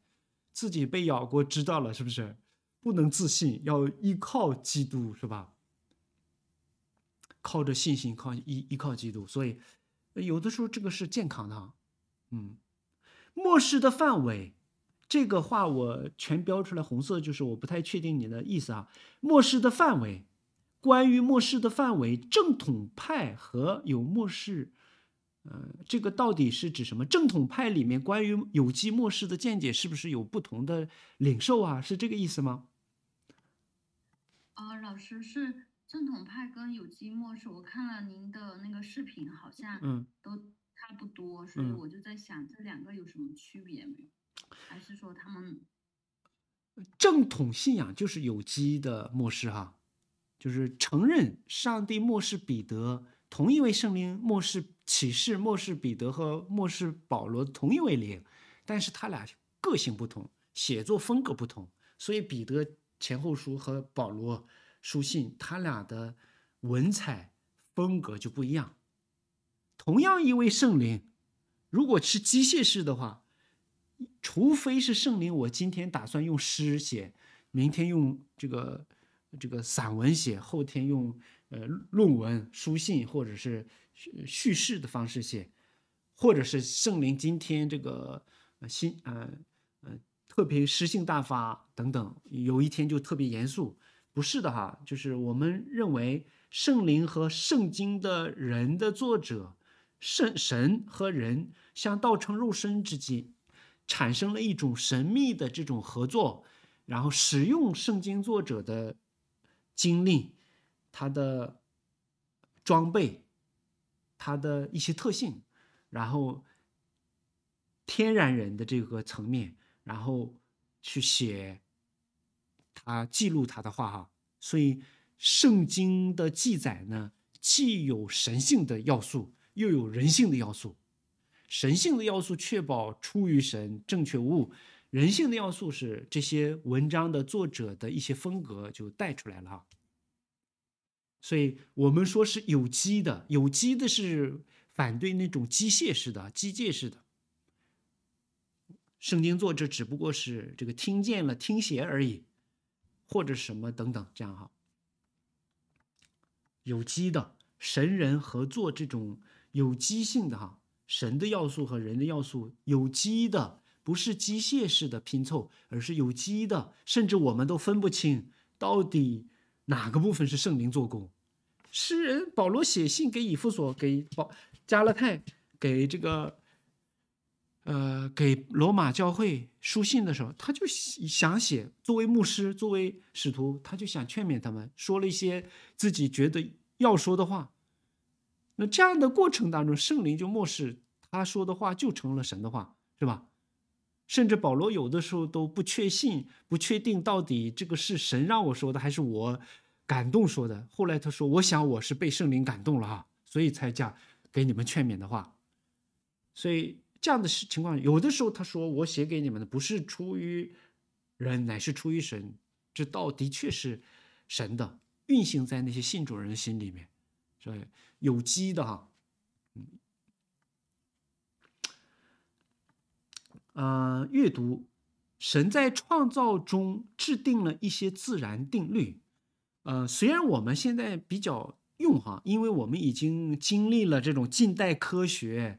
自己被咬过，知道了，是不是？不能自信，要依靠基督，是吧？”靠着信心，靠依依靠基督，所以有的时候这个是健康的。嗯，末世的范围，这个话我全标出来红色，就是我不太确定你的意思啊。末世的范围，关于末世的范围，正统派和有末世，嗯，这个到底是指什么？正统派里面关于有机末世的见解，是不是有不同的领受啊？是这个意思吗？啊，老师是。正统派跟有机末世，我看了您的那个视频，好像嗯都差不多，所以我就在想这两个有什么区别还是说他们正统信仰就是有机的末世哈，就是承认上帝末世彼得同一位圣灵末世启示末世彼得和末世保罗同一位灵，但是他俩个性不同，写作风格不同，所以彼得前后书和保罗。书信，他俩的文采风格就不一样。同样一位圣灵，如果是机械式的话，除非是圣灵，我今天打算用诗写，明天用这个这个散文写，后天用呃论文、书信或者是叙事的方式写，或者是圣灵今天这个心呃呃特别诗性大发等等，有一天就特别严肃。不是的哈，就是我们认为圣灵和圣经的人的作者，圣神和人，像道成肉身之际，产生了一种神秘的这种合作，然后使用圣经作者的经历，他的装备、他的一些特性，然后天然人的这个层面，然后去写。啊，记录他的话哈，所以圣经的记载呢，既有神性的要素，又有人性的要素。神性的要素确保出于神，正确无误；人性的要素是这些文章的作者的一些风格就带出来了哈。所以我们说是有机的，有机的是反对那种机械式的，机械式的。圣经作者只不过是这个听见了听写而已。或者什么等等，这样哈，有机的神人合作，这种有机性的哈，神的要素和人的要素有机的，不是机械式的拼凑，而是有机的，甚至我们都分不清到底哪个部分是圣灵做工。诗人保罗写信给以弗所，给保加勒泰，给这个。呃，给罗马教会书信的时候，他就想写，作为牧师，作为使徒，他就想劝勉他们，说了一些自己觉得要说的话。那这样的过程当中，圣灵就漠视他说的话就成了神的话，是吧？甚至保罗有的时候都不确信、不确定到底这个是神让我说的，还是我感动说的。后来他说：“我想我是被圣灵感动了哈，所以才讲给你们劝勉的话。”所以。这样的事情况，有的时候他说我写给你们的不是出于人，乃是出于神。这道的确是神的运行在那些信主人心里面，所以有机的哈。嗯，呃，阅读神在创造中制定了一些自然定律。呃，虽然我们现在比较用哈，因为我们已经经历了这种近代科学。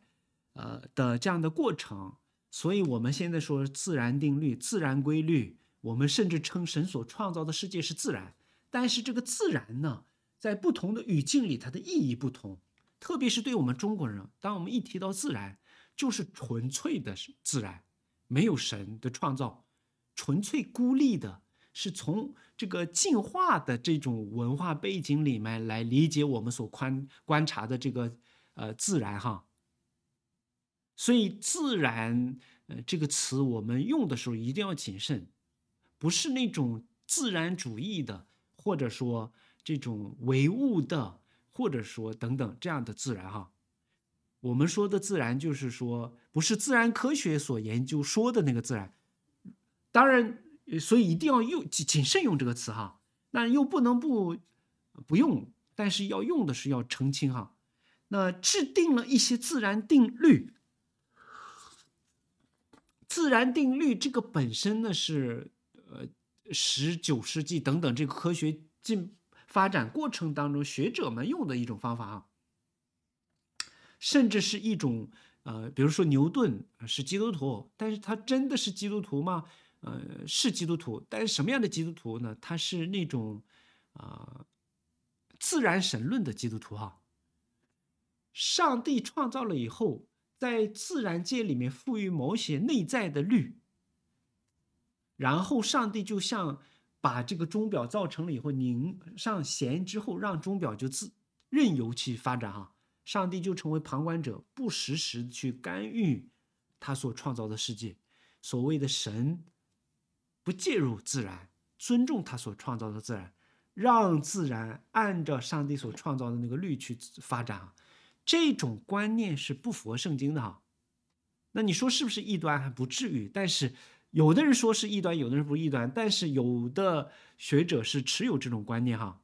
呃的这样的过程，所以我们现在说自然定律、自然规律，我们甚至称神所创造的世界是自然。但是这个自然呢，在不同的语境里，它的意义不同。特别是对我们中国人，当我们一提到自然，就是纯粹的自然，没有神的创造，纯粹孤立的，是从这个进化的这种文化背景里面来理解我们所观观察的这个呃自然哈。所以“自然”呃这个词，我们用的时候一定要谨慎，不是那种自然主义的，或者说这种唯物的，或者说等等这样的自然哈。我们说的自然就是说，不是自然科学所研究说的那个自然。当然，所以一定要用谨慎用这个词哈。那又不能不不用，但是要用的是要澄清哈。那制定了一些自然定律。自然定律这个本身呢是呃十九世纪等等这个科学进发展过程当中学者们用的一种方法啊，甚至是一种呃，比如说牛顿是基督徒，但是他真的是基督徒吗？呃，是基督徒，但是什么样的基督徒呢？他是那种啊自然神论的基督徒哈，上帝创造了以后。在自然界里面赋予某些内在的律，然后上帝就像把这个钟表造成了以后拧上弦之后，让钟表就自任由其发展哈。上帝就成为旁观者，不时时去干预他所创造的世界。所谓的神不介入自然，尊重他所创造的自然，让自然按照上帝所创造的那个律去发展啊。这种观念是不符合圣经的哈，那你说是不是异端还不至于？但是有的人说是异端，有的人不异端，但是有的学者是持有这种观念哈。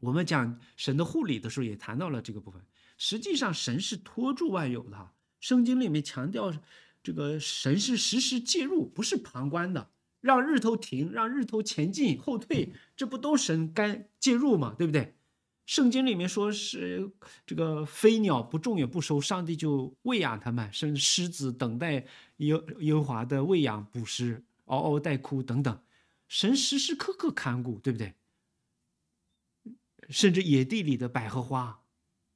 我们讲神的护理的时候也谈到了这个部分，实际上神是托住万有的哈，圣经里面强调这个神是实时介入，不是旁观的，让日头停，让日头前进后退，这不都神干介入嘛，对不对？圣经里面说是这个飞鸟不种也不收，上帝就喂养它们；甚至狮子等待优优华的喂养捕食，嗷嗷待哭等等，神时时刻刻看顾，对不对？甚至野地里的百合花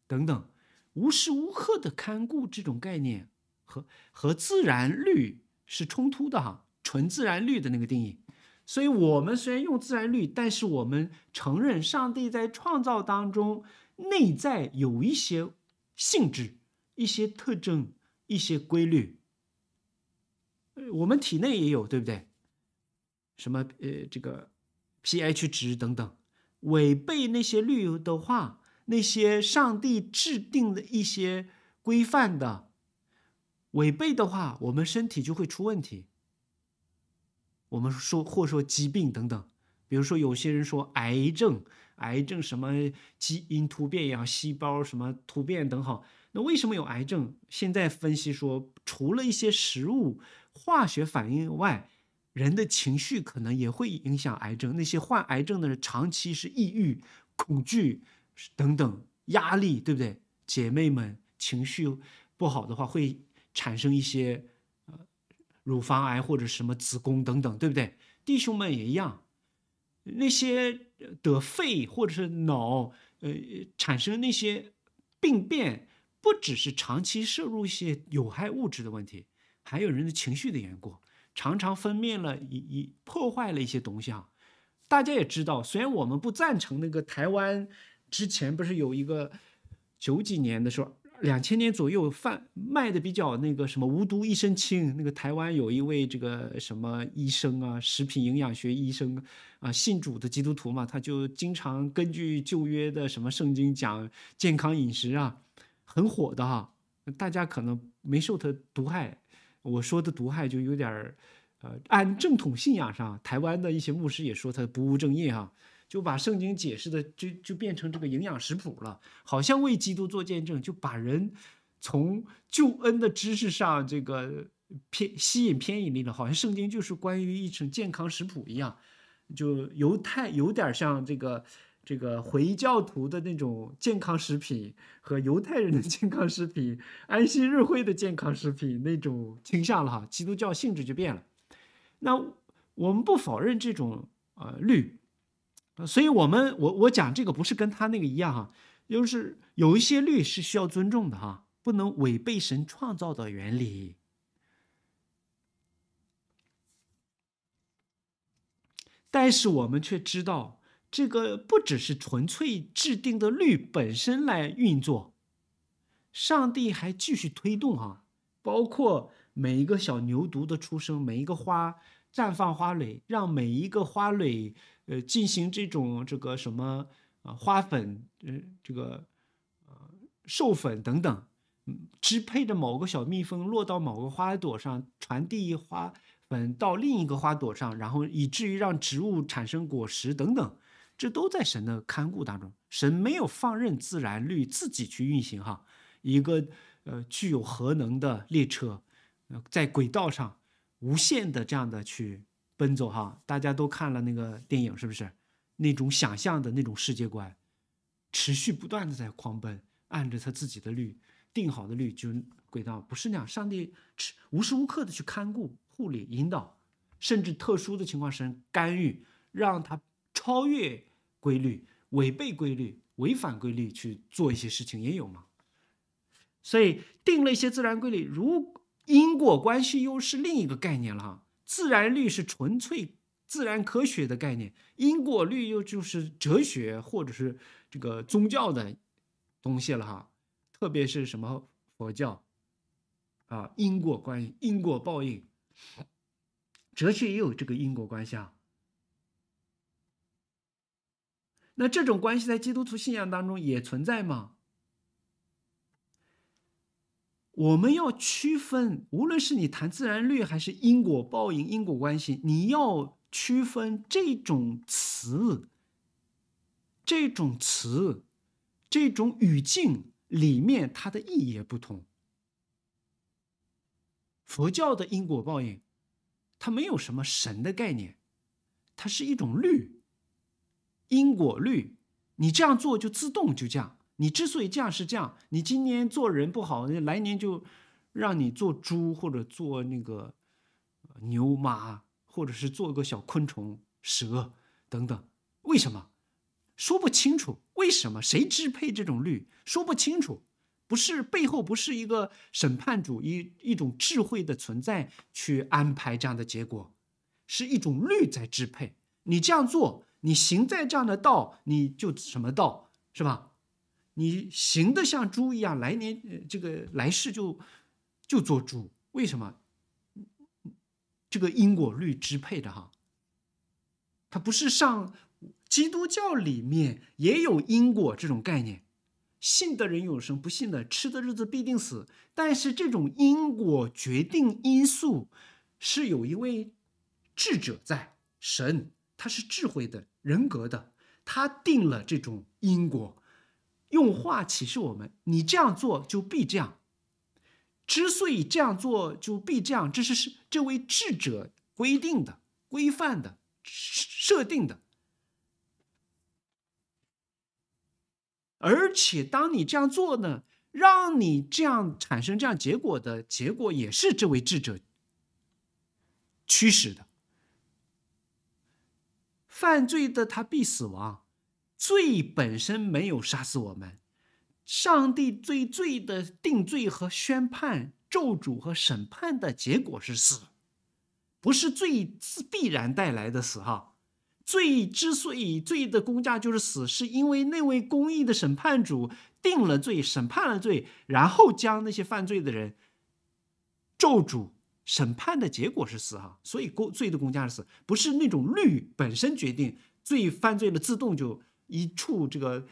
等等，无时无刻的看顾，这种概念和和自然律是冲突的哈，纯自然律的那个定义。所以，我们虽然用自然律，但是我们承认上帝在创造当中内在有一些性质、一些特征、一些规律。我们体内也有，对不对？什么呃，这个 pH 值等等，违背那些律的话，那些上帝制定的一些规范的，违背的话，我们身体就会出问题。我们说，或说疾病等等，比如说有些人说癌症，癌症什么基因突变也好，细胞什么突变等好。那为什么有癌症？现在分析说，除了一些食物化学反应外，人的情绪可能也会影响癌症。那些患癌症的人，长期是抑郁、恐惧等等压力，对不对，姐妹们？情绪不好的话，会产生一些。乳房癌或者什么子宫等等，对不对？弟兄们也一样。那些得肺或者是脑，呃，产生那些病变，不只是长期摄入一些有害物质的问题，还有人的情绪的缘故，常常分泌了一一破坏了一些东西啊。大家也知道，虽然我们不赞成那个台湾之前不是有一个九几年的时候。两千年左右，贩卖的比较那个什么“无毒一身轻”。那个台湾有一位这个什么医生啊，食品营养学医生啊，信主的基督徒嘛，他就经常根据旧约的什么圣经讲健康饮食啊，很火的哈。大家可能没受他毒害，我说的毒害就有点儿，呃，按正统信仰上，台湾的一些牧师也说他不务正业哈。就把圣经解释的就就变成这个营养食谱了，好像为基督做见证，就把人从救恩的知识上这个偏吸引偏引力了，好像圣经就是关于一种健康食谱一样，就犹太有点像这个这个回教徒的那种健康食品和犹太人的健康食品、安息日会的健康食品那种倾向了哈，基督教性质就变了。那我们不否认这种呃律。所以，我们我我讲这个不是跟他那个一样哈，就是有一些律是需要尊重的哈，不能违背神创造的原理。但是我们却知道，这个不只是纯粹制定的律本身来运作，上帝还继续推动哈，包括每一个小牛犊的出生，每一个花绽放花蕾，让每一个花蕾。呃，进行这种这个什么啊，花粉，呃这个呃授粉等等，嗯，支配着某个小蜜蜂落到某个花朵上，传递花粉到另一个花朵上，然后以至于让植物产生果实等等，这都在神的看顾当中。神没有放任自然律自己去运行哈，一个呃具有核能的列车，在轨道上无限的这样的去。奔走哈，大家都看了那个电影，是不是？那种想象的那种世界观，持续不断的在狂奔，按着他自己的律定好的律，就轨道不是那样。上帝持无时无刻的去看顾、护理、引导，甚至特殊的情况时干预，让他超越规律、违背规律、违反规律去做一些事情也有嘛。所以定了一些自然规律，如因果关系，又是另一个概念了哈。自然律是纯粹自然科学的概念，因果律又就是哲学或者是这个宗教的东西了哈，特别是什么佛教啊，因果关系、因果报应，哲学也有这个因果关系啊。那这种关系在基督徒信仰当中也存在吗？我们要区分，无论是你谈自然律还是因果报应、因果关系，你要区分这种词、这种词、这种语境里面它的意义不同。佛教的因果报应，它没有什么神的概念，它是一种律，因果律，你这样做就自动就这样。你之所以这样是这样，你今年做人不好，来年就让你做猪或者做那个牛马，或者是做个小昆虫、蛇等等。为什么说不清楚？为什么谁支配这种律？说不清楚。不是背后不是一个审判主一一种智慧的存在去安排这样的结果，是一种律在支配。你这样做，你行在这样的道，你就什么道是吧？你行得像猪一样，来年这个来世就就做猪。为什么？这个因果律支配的哈，它不是上基督教里面也有因果这种概念，信的人永生，不信的吃的日子必定死。但是这种因果决定因素是有一位智者在，神他是智慧的人格的，他定了这种因果。用话启示我们：你这样做就必这样。之所以这样做就必这样，这是是这位智者规定的、规范的、设定的。而且，当你这样做呢，让你这样产生这样结果的结果，也是这位智者驱使的。犯罪的他必死亡。罪本身没有杀死我们，上帝对罪的定罪和宣判咒诅和审判的结果是死，不是罪是必然带来的死哈。罪之所以罪的公价就是死，是因为那位公义的审判主定了罪，审判了罪，然后将那些犯罪的人咒诅、审判的结果是死哈。所以，公罪的公价是死，不是那种律本身决定罪犯罪的自动就。一触这个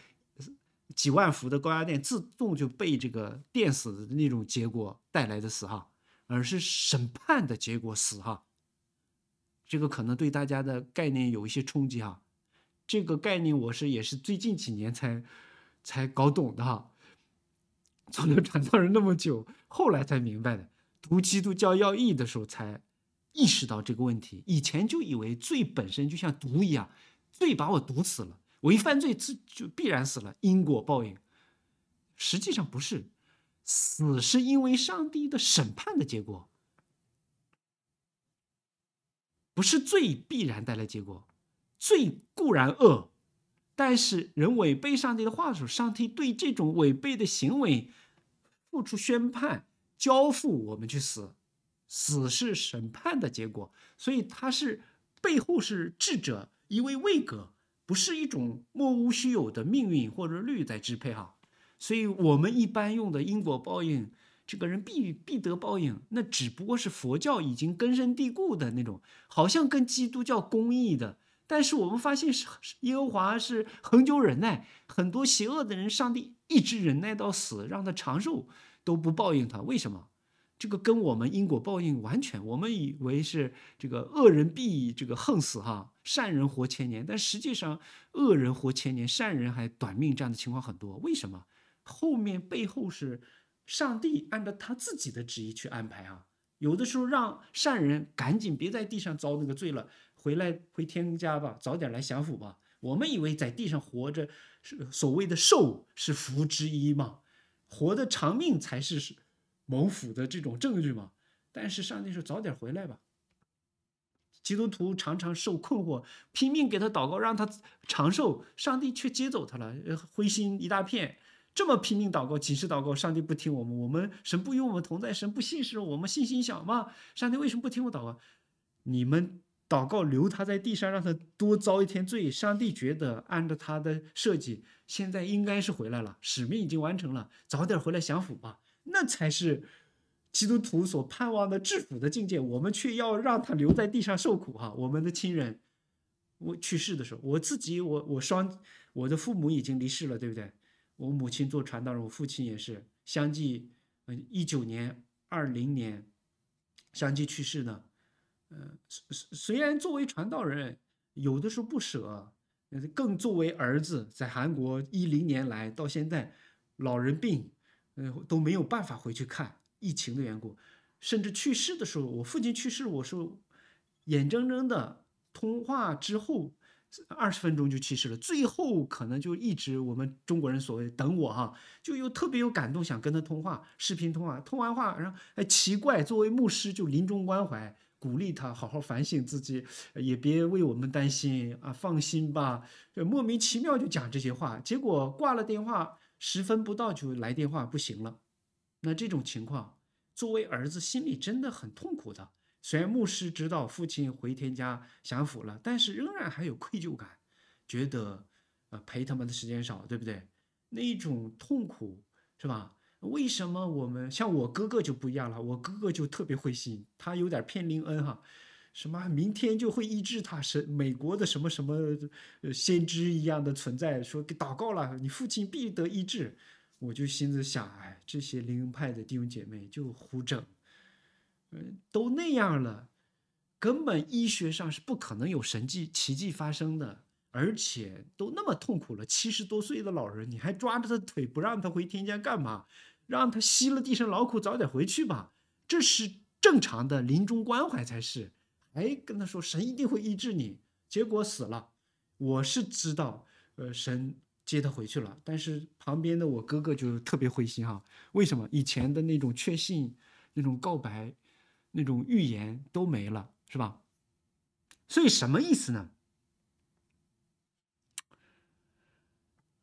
几万伏的高压电，自动就被这个电死的那种结果带来的死哈，而是审判的结果死哈，这个可能对大家的概念有一些冲击哈。这个概念我是也是最近几年才才搞懂的哈，从流传到了那么久，后来才明白的。读基督教要义的时候才意识到这个问题，以前就以为罪本身就像毒一样，罪把我毒死了。违犯罪自就必然死了，因果报应，实际上不是死，是因为上帝的审判的结果，不是罪必然带来结果。罪固然恶，但是人违背上帝的话术，上帝对这种违背的行为付出宣判，交付我们去死，死是审判的结果，所以他是背后是智者一位位格。不是一种莫无须有的命运或者律在支配哈，所以我们一般用的因果报应，这个人必必得报应，那只不过是佛教已经根深蒂固的那种，好像跟基督教公义的。但是我们发现是耶和华是恒久忍耐，很多邪恶的人，上帝一直忍耐到死，让他长寿都不报应他，为什么？这个跟我们因果报应完全，我们以为是这个恶人必这个横死哈。善人活千年，但实际上恶人活千年，善人还短命，这样的情况很多。为什么？后面背后是上帝按照他自己的旨意去安排啊。有的时候让善人赶紧别在地上遭那个罪了，回来回天家吧，早点来享福吧。我们以为在地上活着是所谓的寿是福之一嘛，活得长命才是是谋福的这种证据嘛。但是上帝说早点回来吧。基督徒常常受困惑，拼命给他祷告，让他长寿。上帝却接走他了，灰心一大片。这么拼命祷告、几事祷告，上帝不听我们。我们神不与我们同在，神不信是我们信心小嘛？上帝为什么不听我祷告？你们祷告留他在地上，让他多遭一天罪。上帝觉得按照他的设计，现在应该是回来了，使命已经完成了，早点回来享福吧，那才是。基督徒所盼望的制服的境界，我们却要让他留在地上受苦哈。我们的亲人，我去世的时候，我自己，我我双，我的父母已经离世了，对不对？我母亲做传道人，我父亲也是，相继，嗯，一九年、二零年，相继去世的。嗯，虽虽然作为传道人，有的时候不舍，更作为儿子，在韩国一零年来到现在，老人病，嗯，都没有办法回去看。疫情的缘故，甚至去世的时候，我父亲去世，我是眼睁睁的通话之后二十分钟就去世了。最后可能就一直我们中国人所谓等我哈，就又特别有感动，想跟他通话视频通话，通完话，然后哎奇怪，作为牧师就临终关怀，鼓励他好好反省自己，也别为我们担心啊，放心吧，莫名其妙就讲这些话，结果挂了电话十分不到就来电话不行了。那这种情况，作为儿子心里真的很痛苦的。虽然牧师知道父亲回天家享福了，但是仍然还有愧疚感，觉得，呃，陪他们的时间少，对不对？那一种痛苦是吧？为什么我们像我哥哥就不一样了？我哥哥就特别灰心，他有点骗林恩哈，什么明天就会医治他，是美国的什么什么，呃，先知一样的存在，说给祷告了，你父亲必得医治。我就心里想，哎。这些灵云派的弟兄姐妹就胡整，嗯，都那样了，根本医学上是不可能有神迹奇迹发生的，而且都那么痛苦了，七十多岁的老人，你还抓着他腿不让他回天家干嘛？让他吸了地上劳苦，早点回去吧，这是正常的临终关怀才是。哎，跟他说神一定会医治你，结果死了。我是知道，呃，神。接他回去了，但是旁边的我哥哥就特别灰心哈。为什么以前的那种确信、那种告白、那种预言都没了，是吧？所以什么意思呢？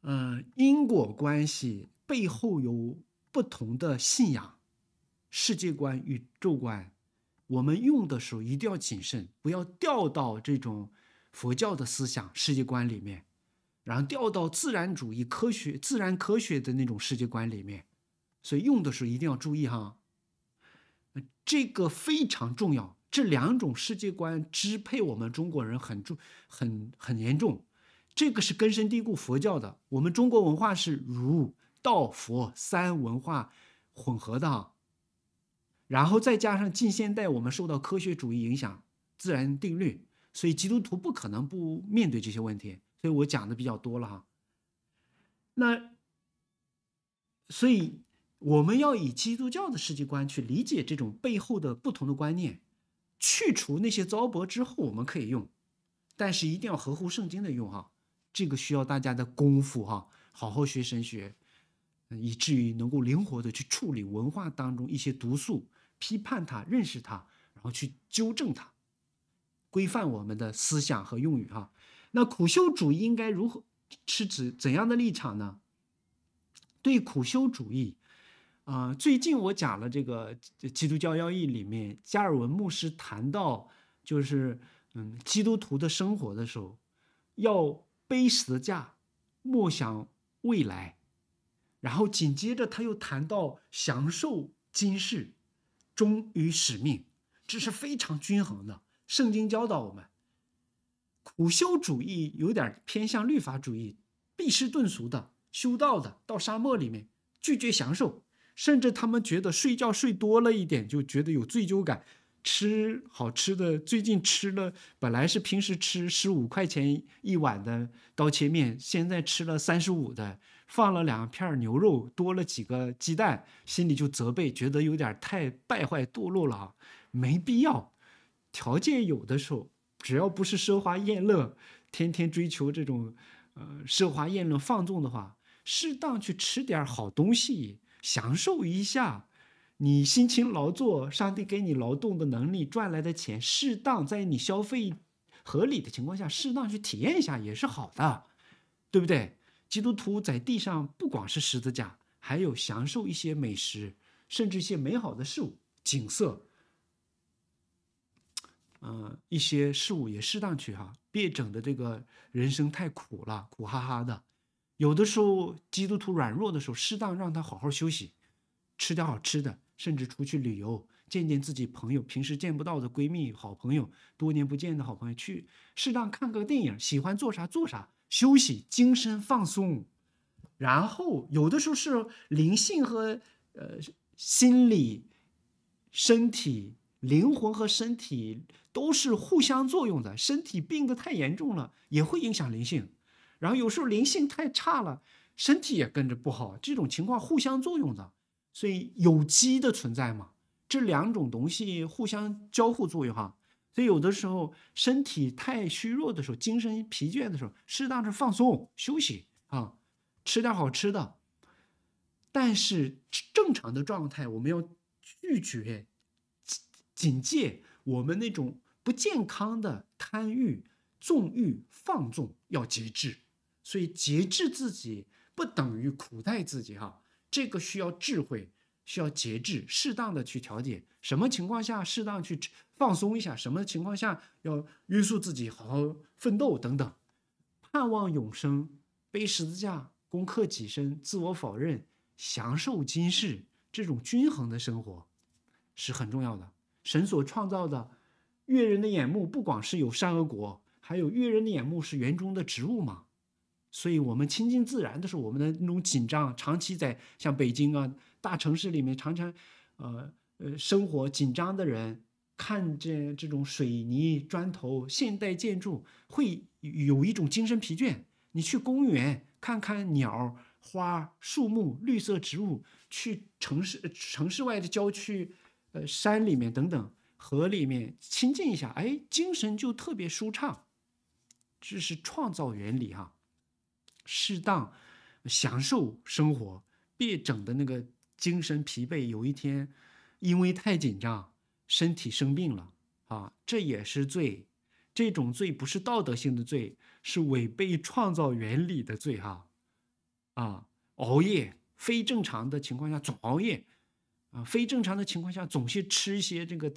嗯，因果关系背后有不同的信仰、世界观、宇宙观，我们用的时候一定要谨慎，不要掉到这种佛教的思想、世界观里面。然后掉到自然主义科学、自然科学的那种世界观里面，所以用的时候一定要注意哈，这个非常重要。这两种世界观支配我们中国人很重、很很严重，这个是根深蒂固。佛教的我们中国文化是儒、道、佛三文化混合的，然后再加上近现代我们受到科学主义影响、自然定律，所以基督徒不可能不面对这些问题。所以我讲的比较多了哈，那所以我们要以基督教的世界观去理解这种背后的不同的观念，去除那些糟粕之后，我们可以用，但是一定要合乎圣经的用哈，这个需要大家的功夫哈，好好学神学，以至于能够灵活的去处理文化当中一些毒素，批判它，认识它，然后去纠正它，规范我们的思想和用语哈。那苦修主义应该如何是指怎样的立场呢？对苦修主义，啊，最近我讲了这个《基督教要义》里面加尔文牧师谈到，就是嗯，基督徒的生活的时候，要背十字架，莫想未来，然后紧接着他又谈到享受今世，忠于使命，这是非常均衡的。圣经教导我们。苦修主义有点偏向律法主义，避世遁俗的修道的，到沙漠里面拒绝享受，甚至他们觉得睡觉睡多了一点就觉得有罪疚感，吃好吃的，最近吃了本来是平时吃十五块钱一碗的刀切面，现在吃了三十五的，放了两片牛肉，多了几个鸡蛋，心里就责备，觉得有点太败坏堕落了，没必要，条件有的时候。只要不是奢华宴乐，天天追求这种呃奢华宴乐放纵的话，适当去吃点好东西，享受一下。你辛勤劳作，上帝给你劳动的能力赚来的钱，适当在你消费合理的情况下，适当去体验一下也是好的，对不对？基督徒在地上不光是十字架，还有享受一些美食，甚至一些美好的事物、景色。嗯，一些事物也适当去哈，别整的这个人生太苦了，苦哈哈的。有的时候基督徒软弱的时候，适当让他好好休息，吃点好吃的，甚至出去旅游，见见自己朋友，平时见不到的闺蜜、好朋友，多年不见的好朋友，去适当看个电影，喜欢做啥做啥，休息，精神放松。然后有的时候是灵性和呃心理、身体。灵魂和身体都是互相作用的，身体病得太严重了，也会影响灵性；然后有时候灵性太差了，身体也跟着不好。这种情况互相作用的，所以有机的存在嘛，这两种东西互相交互作用哈。所以有的时候身体太虚弱的时候，精神疲倦的时候，适当的放松休息啊，吃点好吃的。但是正常的状态，我们要拒绝。警戒我们那种不健康的贪欲、纵欲放纵，要节制。所以节制自己不等于苦待自己，哈，这个需要智慧，需要节制，适当的去调节。什么情况下适当去放松一下？什么情况下要约束自己，好好奋斗等等。盼望永生，背十字架，攻克己身，自我否认，享受今世，这种均衡的生活是很重要的。神所创造的越人的眼目，不光是有山和果，还有越人的眼目是园中的植物嘛。所以，我们亲近自然的时候，我们的那种紧张，长期在像北京啊大城市里面常常，呃呃，生活紧张的人，看见这种水泥砖头、现代建筑，会有一种精神疲倦。你去公园看看鸟、花、树木、绿色植物，去城市城市外的郊区。呃，山里面等等，河里面清近一下，哎，精神就特别舒畅，这是创造原理哈。适当享受生活，别整的那个精神疲惫，有一天因为太紧张，身体生病了啊，这也是罪。这种罪不是道德性的罪，是违背创造原理的罪哈。啊，熬夜，非正常的情况下总熬夜。啊，非正常的情况下总是吃一些这个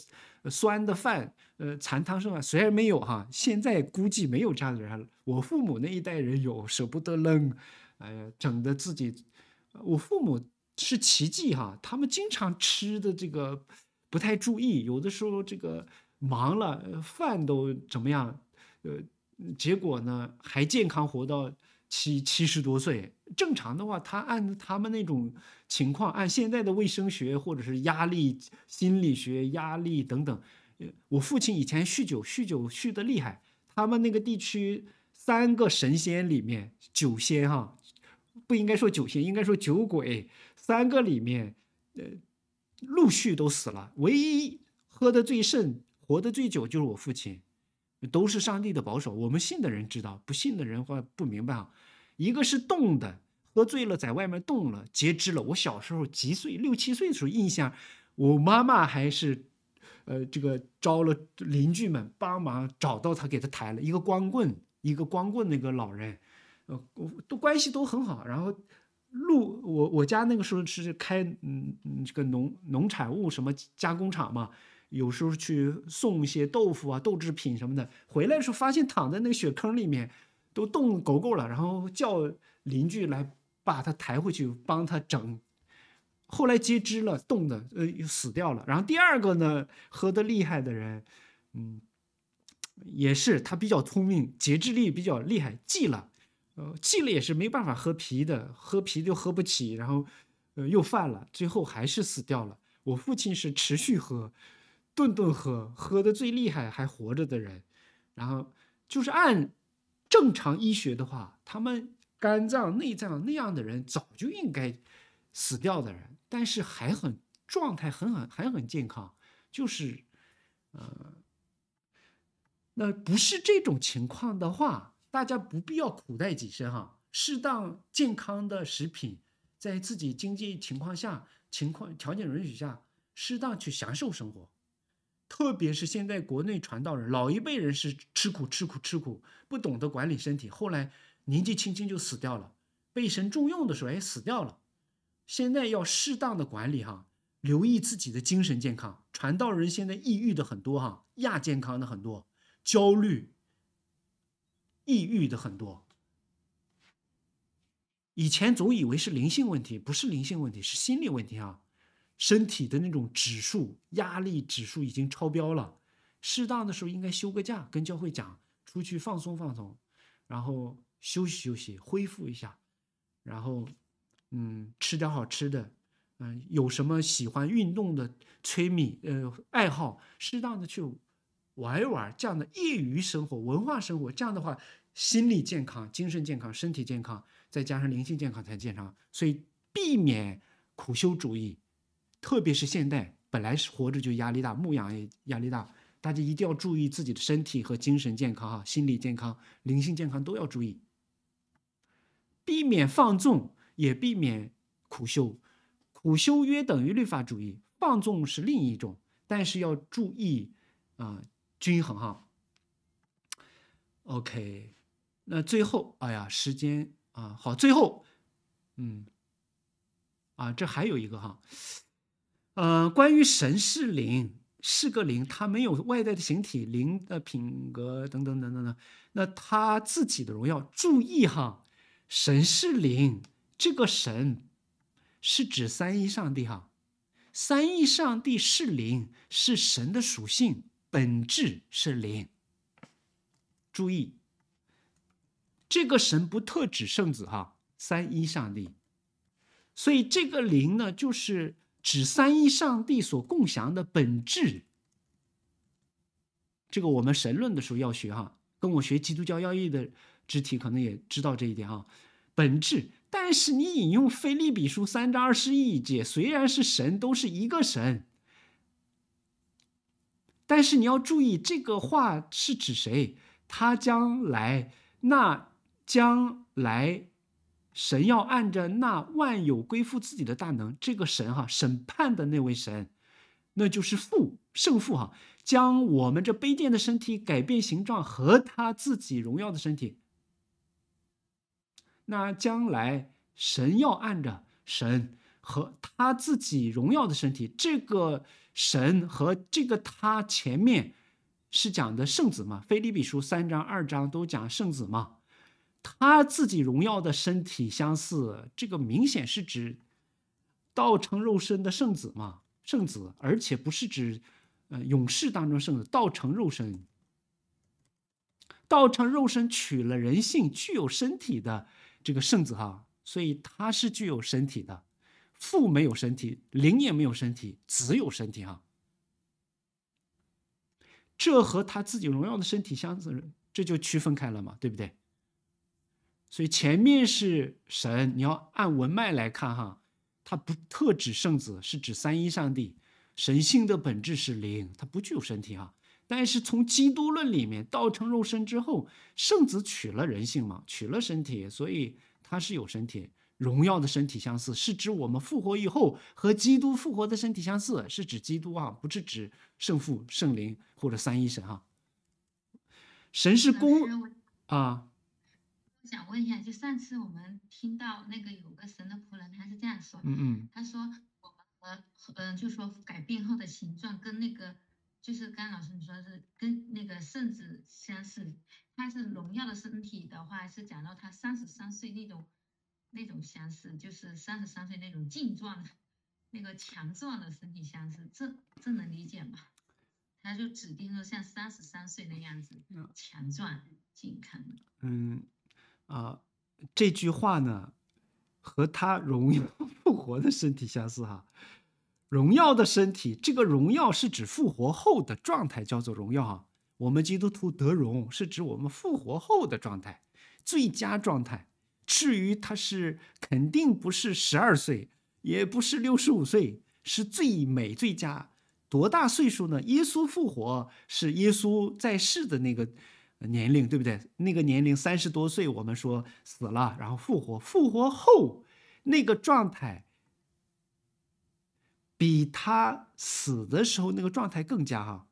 酸的饭，呃，残汤剩饭虽然没有哈，现在估计没有这样的人了。我父母那一代人有，舍不得扔，哎呀，整的自己。我父母是奇迹哈，他们经常吃的这个不太注意，有的时候这个忙了饭都怎么样，呃，结果呢还健康活到七七十多岁。正常的话，他按他们那种情况，按现在的卫生学或者是压力心理学、压力等等。我父亲以前酗酒，酗酒酗得厉害。他们那个地区三个神仙里面，酒仙哈，不应该说酒仙，应该说酒鬼，三个里面，呃，陆续都死了。唯一喝得最甚、活得最久就是我父亲，都是上帝的保守。我们信的人知道，不信的人或不明白啊。一个是冻的，喝醉了在外面冻了，截肢了。我小时候几岁，六七岁的时候，印象我妈妈还是，呃，这个招了邻居们帮忙找到他，给他抬了一个光棍，一个光棍那个老人，呃，都关系都很好。然后路我我家那个时候是开嗯这个农农产物什么加工厂嘛，有时候去送一些豆腐啊豆制品什么的，回来的时候发现躺在那个雪坑里面。都冻狗狗了，然后叫邻居来把它抬回去，帮他整。后来截肢了，冻的，呃，又死掉了。然后第二个呢，喝的厉害的人，嗯，也是他比较聪明，节制力比较厉害，忌了，呃，忌了也是没办法喝啤的，喝啤就喝不起，然后，呃，又犯了，最后还是死掉了。我父亲是持续喝，顿顿喝，喝的最厉害还活着的人，然后就是按。正常医学的话，他们肝脏内脏那样的人早就应该死掉的人，但是还很状态很很还很健康，就是，嗯，那不是这种情况的话，大家不必要苦待己身哈，适当健康的食品，在自己经济情况下情况条件允许下，适当去享受生活。特别是现在国内传道人，老一辈人是吃苦吃苦吃苦，不懂得管理身体，后来年纪轻轻就死掉了。被神重用的时候，哎，死掉了。现在要适当的管理哈，留意自己的精神健康。传道人现在抑郁的很多哈，亚健康的很多，焦虑、抑郁的很多。以前总以为是灵性问题，不是灵性问题，是心理问题啊。身体的那种指数压力指数已经超标了，适当的时候应该休个假，跟教会讲出去放松放松，然后休息休息恢复一下，然后嗯吃点好吃的，嗯有什么喜欢运动的催米呃爱好，适当的去玩一玩这样的业余生活文化生活，这样的话心理健康精神健康身体健康再加上灵性健康才健康，所以避免苦修主义。特别是现代，本来是活着就压力大，牧羊也压力大，大家一定要注意自己的身体和精神健康哈，心理健康、灵性健康都要注意，避免放纵，也避免苦修，苦修约等于律法主义，放纵是另一种，但是要注意啊，均衡哈。OK，那最后，哎呀，时间啊，好，最后，嗯，啊，这还有一个哈。呃，关于神是灵，是个灵，他没有外在的形体，灵的品格等等等等等。那他自己的荣耀，注意哈，神是灵，这个神是指三一上帝哈，三一上帝是灵，是神的属性本质是灵。注意，这个神不特指圣子哈，三一上帝，所以这个灵呢，就是。指三一上帝所共享的本质，这个我们神论的时候要学哈，跟我学基督教要义的肢体可能也知道这一点啊。本质，但是你引用《菲利比书》三章二十一节，虽然是神，都是一个神，但是你要注意这个话是指谁？他将来，那将来。神要按着那万有归附自己的大能，这个神哈审判的那位神，那就是父圣父哈，将我们这卑贱的身体改变形状，和他自己荣耀的身体。那将来神要按着神和他自己荣耀的身体，这个神和这个他前面是讲的圣子嘛？腓立比书三章二章都讲圣子嘛？他自己荣耀的身体相似，这个明显是指道成肉身的圣子嘛？圣子，而且不是指呃勇士当中圣子道成肉身，道成肉身取了人性，具有身体的这个圣子哈，所以他是具有身体的，父没有身体，灵也没有身体，子有身体哈。这和他自己荣耀的身体相似，这就区分开了嘛，对不对？所以前面是神，你要按文脉来看哈，它不特指圣子，是指三一上帝。神性的本质是灵，它不具有身体啊。但是从基督论里面道成肉身之后，圣子取了人性嘛，取了身体，所以它是有身体。荣耀的身体相似是指我们复活以后和基督复活的身体相似，是指基督啊，不是指圣父、圣灵或者三一神啊。神是公啊。想问一下，就上次我们听到那个有个神的仆人，他是这样说的，嗯嗯，他说我们和嗯就说改变后的形状跟那个就是刚刚老师你说是跟那个圣子相似，他是荣耀的身体的话是讲到他三十三岁那种那种相似，就是三十三岁那种健壮，的、那个强壮的身体相似，这这能理解吗？他就指定说像三十三岁那样子强壮健康，嗯。啊，这句话呢，和他荣耀复活的身体相似哈。荣耀的身体，这个荣耀是指复活后的状态，叫做荣耀哈。我们基督徒得荣，是指我们复活后的状态，最佳状态。至于他是肯定不是十二岁，也不是六十五岁，是最美最佳。多大岁数呢？耶稣复活是耶稣在世的那个。年龄对不对？那个年龄三十多岁，我们说死了，然后复活，复活后那个状态比他死的时候那个状态更加哈。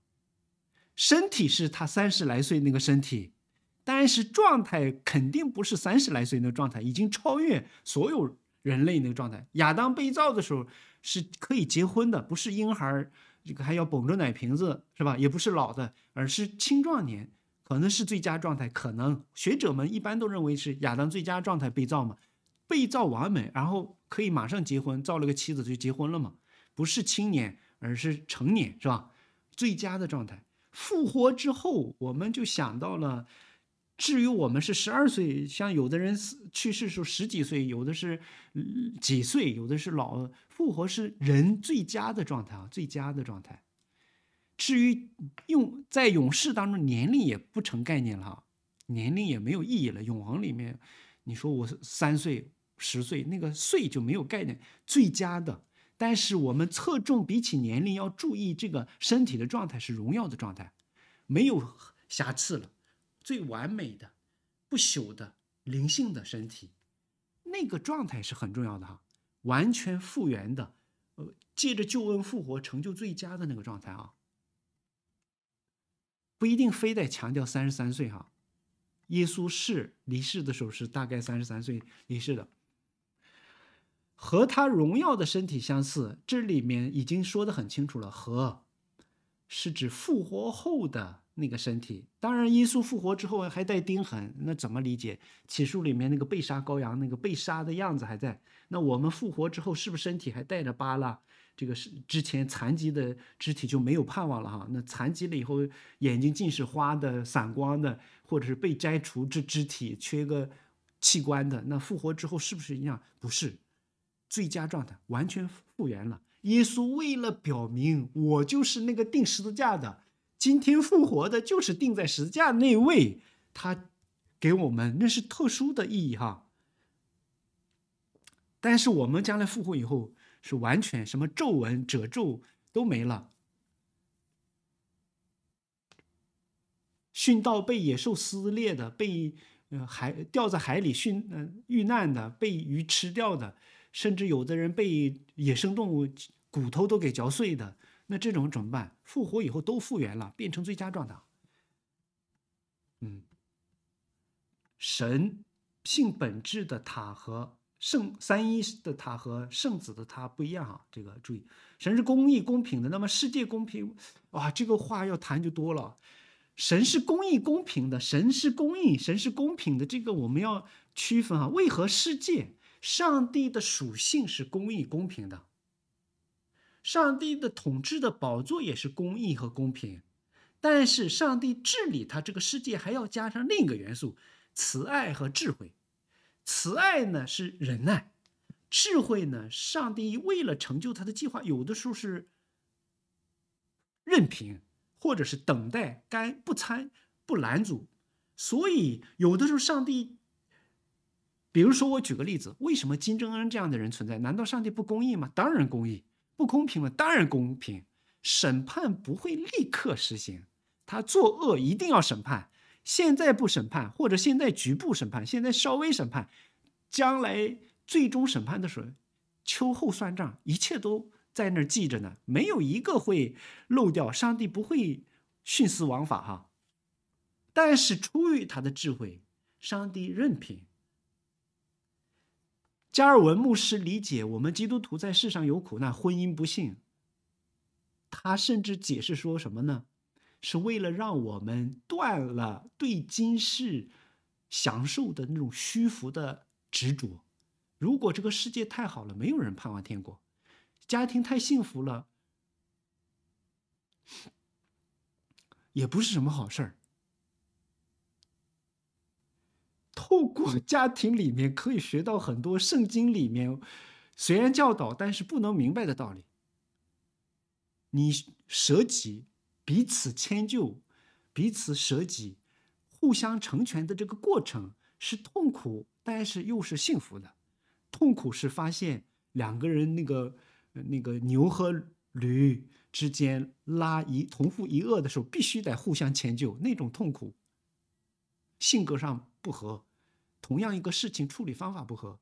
身体是他三十来岁那个身体，但是状态肯定不是三十来岁那个状态，已经超越所有人类那个状态。亚当被造的时候是可以结婚的，不是婴孩，这个还要捧着奶瓶子是吧？也不是老的，而是青壮年。可能是最佳状态，可能学者们一般都认为是亚当最佳状态被造嘛，被造完美，然后可以马上结婚，造了个妻子就结婚了嘛，不是青年，而是成年，是吧？最佳的状态，复活之后我们就想到了，至于我们是十二岁，像有的人死去世时候十几岁，有的是几岁，有的是老，复活是人最佳的状态啊，最佳的状态。至于用在勇士当中，年龄也不成概念了，年龄也没有意义了。永王里面，你说我三岁、十岁，那个岁就没有概念。最佳的，但是我们侧重比起年龄，要注意这个身体的状态是荣耀的状态，没有瑕疵了，最完美的、不朽的、灵性的身体，那个状态是很重要的哈。完全复原的，呃，借着救恩复活，成就最佳的那个状态啊。不一定非得强调三十三岁哈，耶稣是离世的时候是大概三十三岁离世的，和他荣耀的身体相似，这里面已经说的很清楚了，和是指复活后的。那个身体，当然耶稣复活之后还带钉痕，那怎么理解？起诉里面那个被杀羔羊，那个被杀的样子还在。那我们复活之后，是不是身体还带着疤了？这个是之前残疾的肢体就没有盼望了哈？那残疾了以后，眼睛近视花的、散光的，或者是被摘除这肢体缺个器官的，那复活之后是不是一样？不是，最佳状态，完全复原了。耶稣为了表明我就是那个钉十字架的。今天复活的就是钉在十字架那位，他给我们那是特殊的意义哈。但是我们将来复活以后，是完全什么皱纹、褶皱都没了。殉道被野兽撕裂的，被呃海掉在海里殉遇难的，被鱼吃掉的，甚至有的人被野生动物骨头都给嚼碎的。那这种怎么办？复活以后都复原了，变成最佳状态。嗯，神性本质的他和圣三一的他和圣子的他不一样啊，这个注意。神是公义公平的，那么世界公平？哇，这个话要谈就多了。神是公义公平的，神是公义，神是公平的，这个我们要区分啊。为何世界上帝的属性是公义公平的？上帝的统治的宝座也是公义和公平，但是上帝治理他这个世界还要加上另一个元素：慈爱和智慧。慈爱呢是忍耐，智慧呢，上帝为了成就他的计划，有的时候是任凭，或者是等待，干不参不拦阻。所以有的时候，上帝，比如说我举个例子，为什么金正恩这样的人存在？难道上帝不公义吗？当然公义。不公平了，当然公平。审判不会立刻实行，他作恶一定要审判。现在不审判，或者现在局部审判，现在稍微审判，将来最终审判的时候，秋后算账，一切都在那儿记着呢，没有一个会漏掉。上帝不会徇私枉法哈，但是出于他的智慧，上帝任凭。加尔文牧师理解我们基督徒在世上有苦难、婚姻不幸。他甚至解释说什么呢？是为了让我们断了对今世享受的那种虚浮的执着。如果这个世界太好了，没有人盼望天国，家庭太幸福了，也不是什么好事儿。透过家庭里面可以学到很多圣经里面 虽然教导，但是不能明白的道理。你舍己、彼此迁就、彼此舍己、互相成全的这个过程是痛苦，但是又是幸福的。痛苦是发现两个人那个那个牛和驴之间拉一同父一恶的时候，必须得互相迁就那种痛苦。性格上不合，同样一个事情处理方法不合，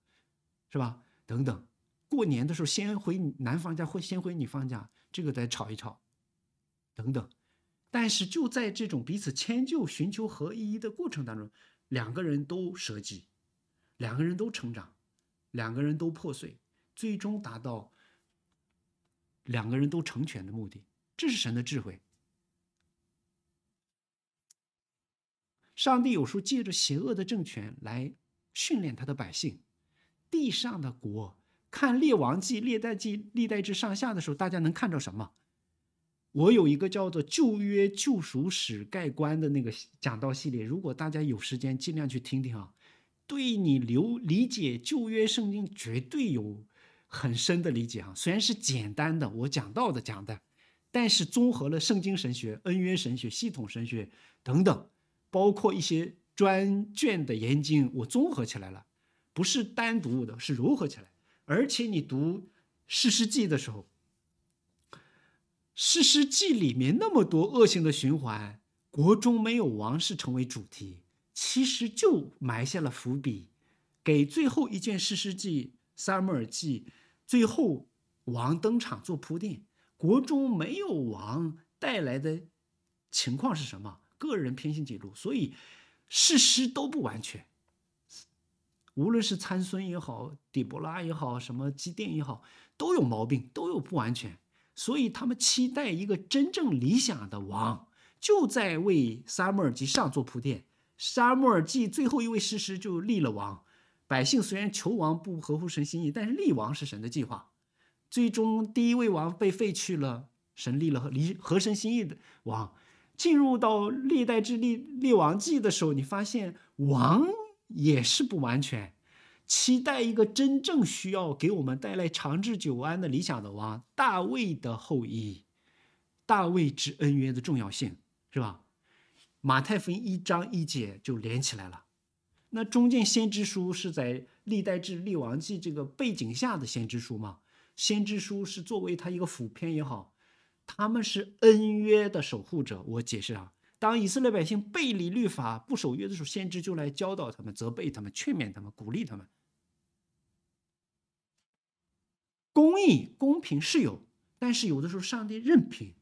是吧？等等，过年的时候先回男方家，或先回女方家，这个再吵一吵，等等。但是就在这种彼此迁就、寻求合一的过程当中，两个人都舍己，两个人都成长，两个人都破碎，最终达到两个人都成全的目的。这是神的智慧。上帝有时候借着邪恶的政权来训练他的百姓。地上的国，看列王记、列代记、历代志上下的时候，大家能看到什么？我有一个叫做《旧约救赎史概观》的那个讲道系列，如果大家有时间，尽量去听听啊，对你留理解旧约圣经绝对有很深的理解啊。虽然是简单的我讲到的讲的，但是综合了圣经神学、恩约神学、系统神学等等。包括一些专卷的研究，我综合起来了，不是单独的，是融合起来。而且你读《世事记》的时候，《世事记》里面那么多恶性的循环，国中没有王是成为主题，其实就埋下了伏笔，给最后一件《世事记》《萨母尔记》最后王登场做铺垫。国中没有王带来的情况是什么？个人偏心记录，所以事实都不完全。无论是参孙也好，底波拉也好，什么基甸也好，都有毛病，都有不完全。所以他们期待一个真正理想的王，就在为沙摩尔记上做铺垫。沙摩尔记最后一位实施就立了王，百姓虽然求王不合乎神心意，但是立王是神的计划。最终第一位王被废去了，神立了合合神心意的王。进入到历代志立历王记的时候，你发现王也是不完全期待一个真正需要给我们带来长治久安的理想的王。大卫的后裔，大卫之恩怨的重要性是吧？马太福音一章一节就连起来了。那中间先知书是在历代志立王记这个背景下的先知书嘛？先知书是作为他一个辅篇也好。他们是恩约的守护者。我解释啊，当以色列百姓背离律法、不守约的时候，先知就来教导他们、责备他们、劝勉他们、鼓励他们。公义、公平是有，但是有的时候上帝任凭。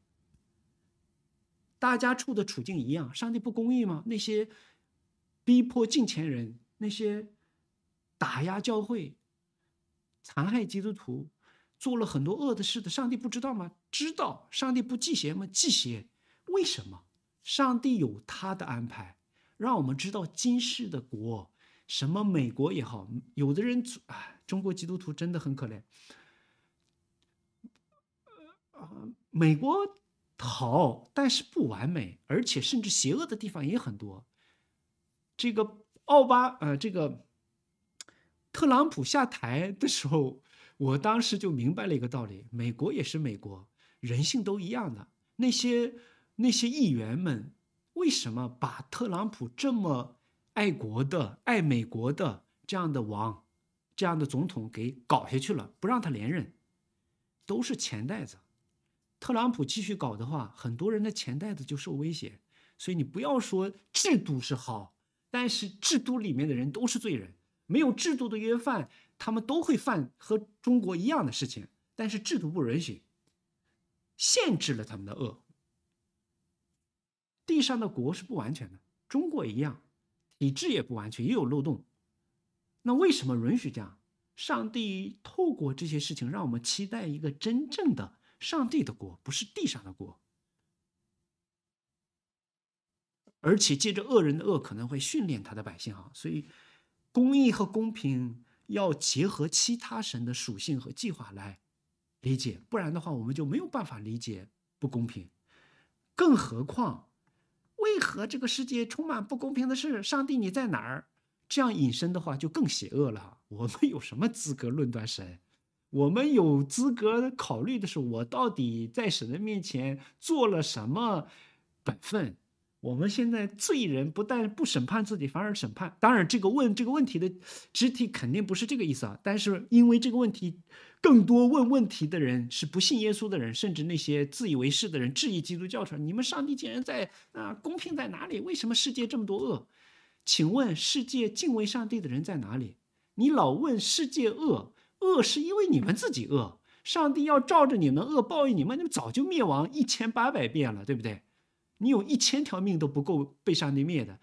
大家处的处境一样，上帝不公义吗？那些逼迫近前人、那些打压教会、残害基督徒、做了很多恶的事的，上帝不知道吗？知道上帝不忌邪吗？忌邪，为什么？上帝有他的安排，让我们知道今世的国，什么美国也好，有的人啊，中国基督徒真的很可怜。呃，美国好，但是不完美，而且甚至邪恶的地方也很多。这个奥巴，呃，这个特朗普下台的时候，我当时就明白了一个道理：美国也是美国。人性都一样的，那些那些议员们为什么把特朗普这么爱国的、爱美国的这样的王、这样的总统给搞下去了，不让他连任？都是钱袋子。特朗普继续搞的话，很多人的钱袋子就受威胁。所以你不要说制度是好，但是制度里面的人都是罪人。没有制度的约束，他们都会犯和中国一样的事情，但是制度不允许。限制了他们的恶。地上的国是不完全的，中国一样，体制也不完全，也有漏洞。那为什么允许这样？上帝透过这些事情，让我们期待一个真正的上帝的国，不是地上的国。而且借着恶人的恶，可能会训练他的百姓啊。所以，公义和公平要结合其他神的属性和计划来。理解，不然的话，我们就没有办法理解不公平。更何况，为何这个世界充满不公平的事？上帝，你在哪儿？这样引申的话就更邪恶了。我们有什么资格论断神？我们有资格考虑的是，我到底在神的面前做了什么本分？我们现在罪人不但不审判自己，反而审判。当然，这个问这个问题的肢体肯定不是这个意思啊。但是因为这个问题。更多问问题的人是不信耶稣的人，甚至那些自以为是的人质疑基督教徒。你们上帝竟然在啊，公平在哪里？为什么世界这么多恶？请问世界敬畏上帝的人在哪里？你老问世界恶，恶是因为你们自己恶。上帝要照着你们恶报应你们，你们早就灭亡一千八百遍了，对不对？你有一千条命都不够被上帝灭的。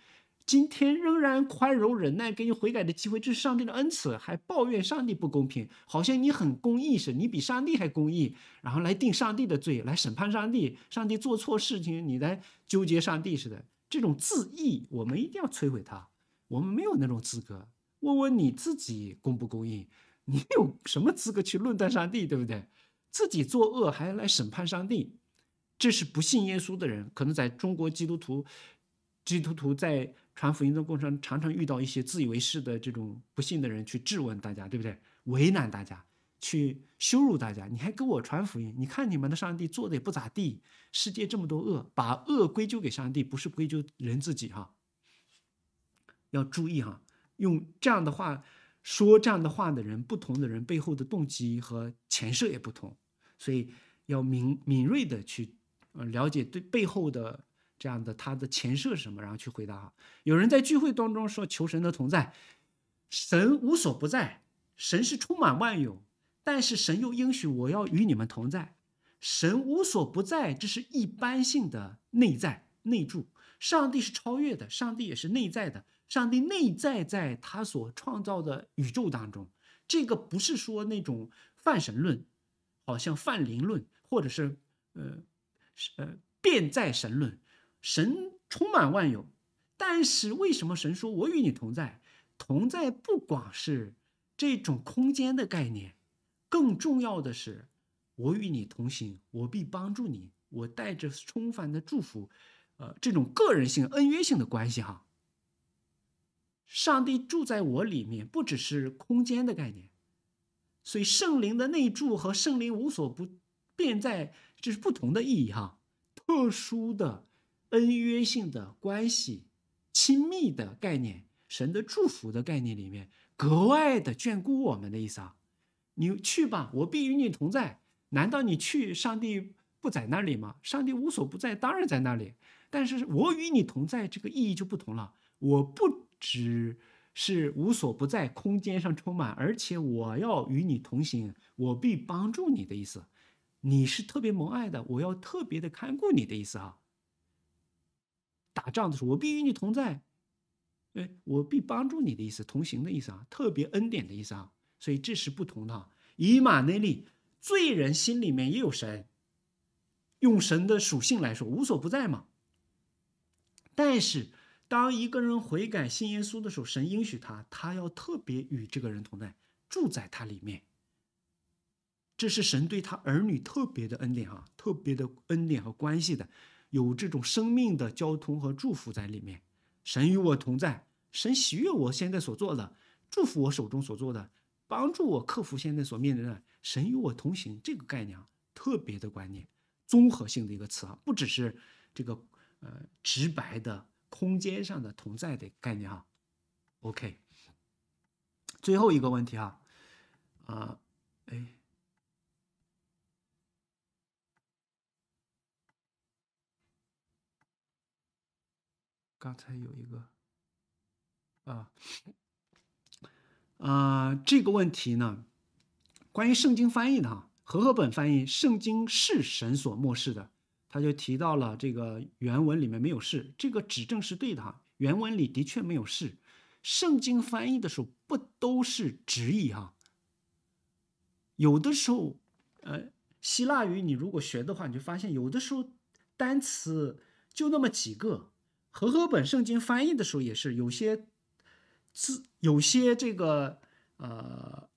今天仍然宽容忍耐，给你悔改的机会，这是上帝的恩赐，还抱怨上帝不公平，好像你很公义似的，你比上帝还公义，然后来定上帝的罪，来审判上帝，上帝做错事情，你来纠结上帝似的，这种自义，我们一定要摧毁它。我们没有那种资格，问问你自己公不公义，你有什么资格去论断上帝，对不对？自己作恶还要来审判上帝，这是不信耶稣的人，可能在中国基督徒，基督徒在。传福音的过程中，常常遇到一些自以为是的这种不幸的人去质问大家，对不对？为难大家，去羞辱大家。你还给我传福音？你看你们的上帝做的也不咋地。世界这么多恶，把恶归咎给上帝，不是归咎人自己哈。要注意哈，用这样的话说这样的话的人，不同的人背后的动机和前设也不同，所以要敏敏锐的去了解对背后的。这样的，他的前设是什么？然后去回答啊。有人在聚会当中说：“求神的同在，神无所不在，神是充满万有，但是神又应许我要与你们同在。神无所不在，这是一般性的内在内住。上帝是超越的，上帝也是内在的。上帝内在在他所创造的宇宙当中，这个不是说那种泛神论，好像泛灵论，或者是呃呃变在神论。”神充满万有，但是为什么神说我与你同在？同在不光是这种空间的概念，更重要的是我与你同行，我必帮助你，我带着充分的祝福，呃，这种个人性恩约性的关系哈。上帝住在我里面，不只是空间的概念，所以圣灵的内住和圣灵无所不遍在，这是不同的意义哈，特殊的。恩约性的关系、亲密的概念、神的祝福的概念里面，格外的眷顾我们的意思啊！你去吧，我必与你同在。难道你去，上帝不在那里吗？上帝无所不在，当然在那里。但是，我与你同在这个意义就不同了。我不只是无所不在，空间上充满，而且我要与你同行，我必帮助你的意思。你是特别蒙爱的，我要特别的看顾你的意思啊！打仗的时候，我必与你同在，哎，我必帮助你的意思，同行的意思啊，特别恩典的意思啊，所以这是不同的。以马内利，罪人心里面也有神，用神的属性来说，无所不在嘛。但是当一个人悔改信耶稣的时候，神应许他，他要特别与这个人同在，住在他里面。这是神对他儿女特别的恩典啊，特别的恩典和关系的。有这种生命的交通和祝福在里面，神与我同在，神喜悦我现在所做的，祝福我手中所做的，帮助我克服现在所面临的，神与我同行这个概念，特别的观念，综合性的一个词啊，不只是这个呃直白的空间上的同在的概念啊。OK，最后一个问题啊，啊，哎。刚才有一个啊啊这个问题呢，关于圣经翻译的哈，和合本翻译圣经是神所漠视的，他就提到了这个原文里面没有“是”，这个指证是对的哈。原文里的确没有“是”，圣经翻译的时候不都是直译哈？有的时候，呃，希腊语你如果学的话，你就发现有的时候单词就那么几个。和合本圣经翻译的时候也是有些字，有些这个呃，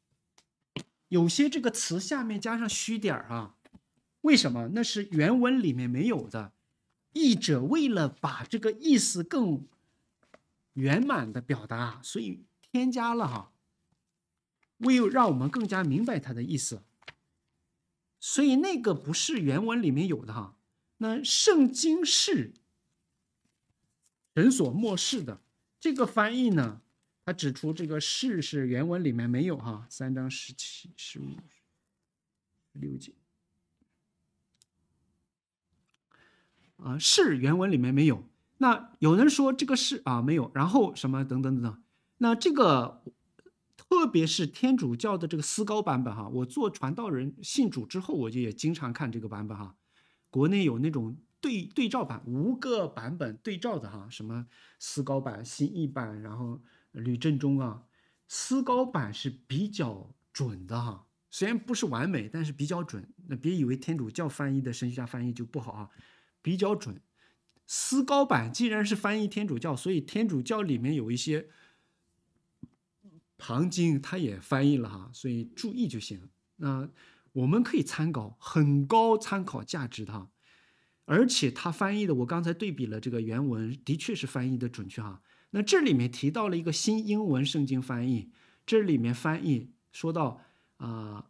有些这个词下面加上虚点儿啊？为什么？那是原文里面没有的，译者为了把这个意思更圆满的表达，所以添加了哈。为让我们更加明白它的意思，所以那个不是原文里面有的哈。那圣经是。诊所漠视的这个翻译呢？他指出这个“世是原文里面没有哈，三章十七十五六节啊，“是原文里面没有。那有人说这个“是啊没有，然后什么等等等等。那这个特别是天主教的这个思高版本哈，我做传道人信主之后，我就也经常看这个版本哈。国内有那种。对对照版五个版本对照的哈，什么思高版、新译版，然后吕正中啊，思高版是比较准的哈，虽然不是完美，但是比较准。那别以为天主教翻译的神学家翻译就不好啊，比较准。思高版既然是翻译天主教，所以天主教里面有一些旁经，他也翻译了哈，所以注意就行。那我们可以参考，很高参考价值的。哈。而且他翻译的，我刚才对比了这个原文，的确是翻译的准确哈。那这里面提到了一个新英文圣经翻译，这里面翻译说到啊，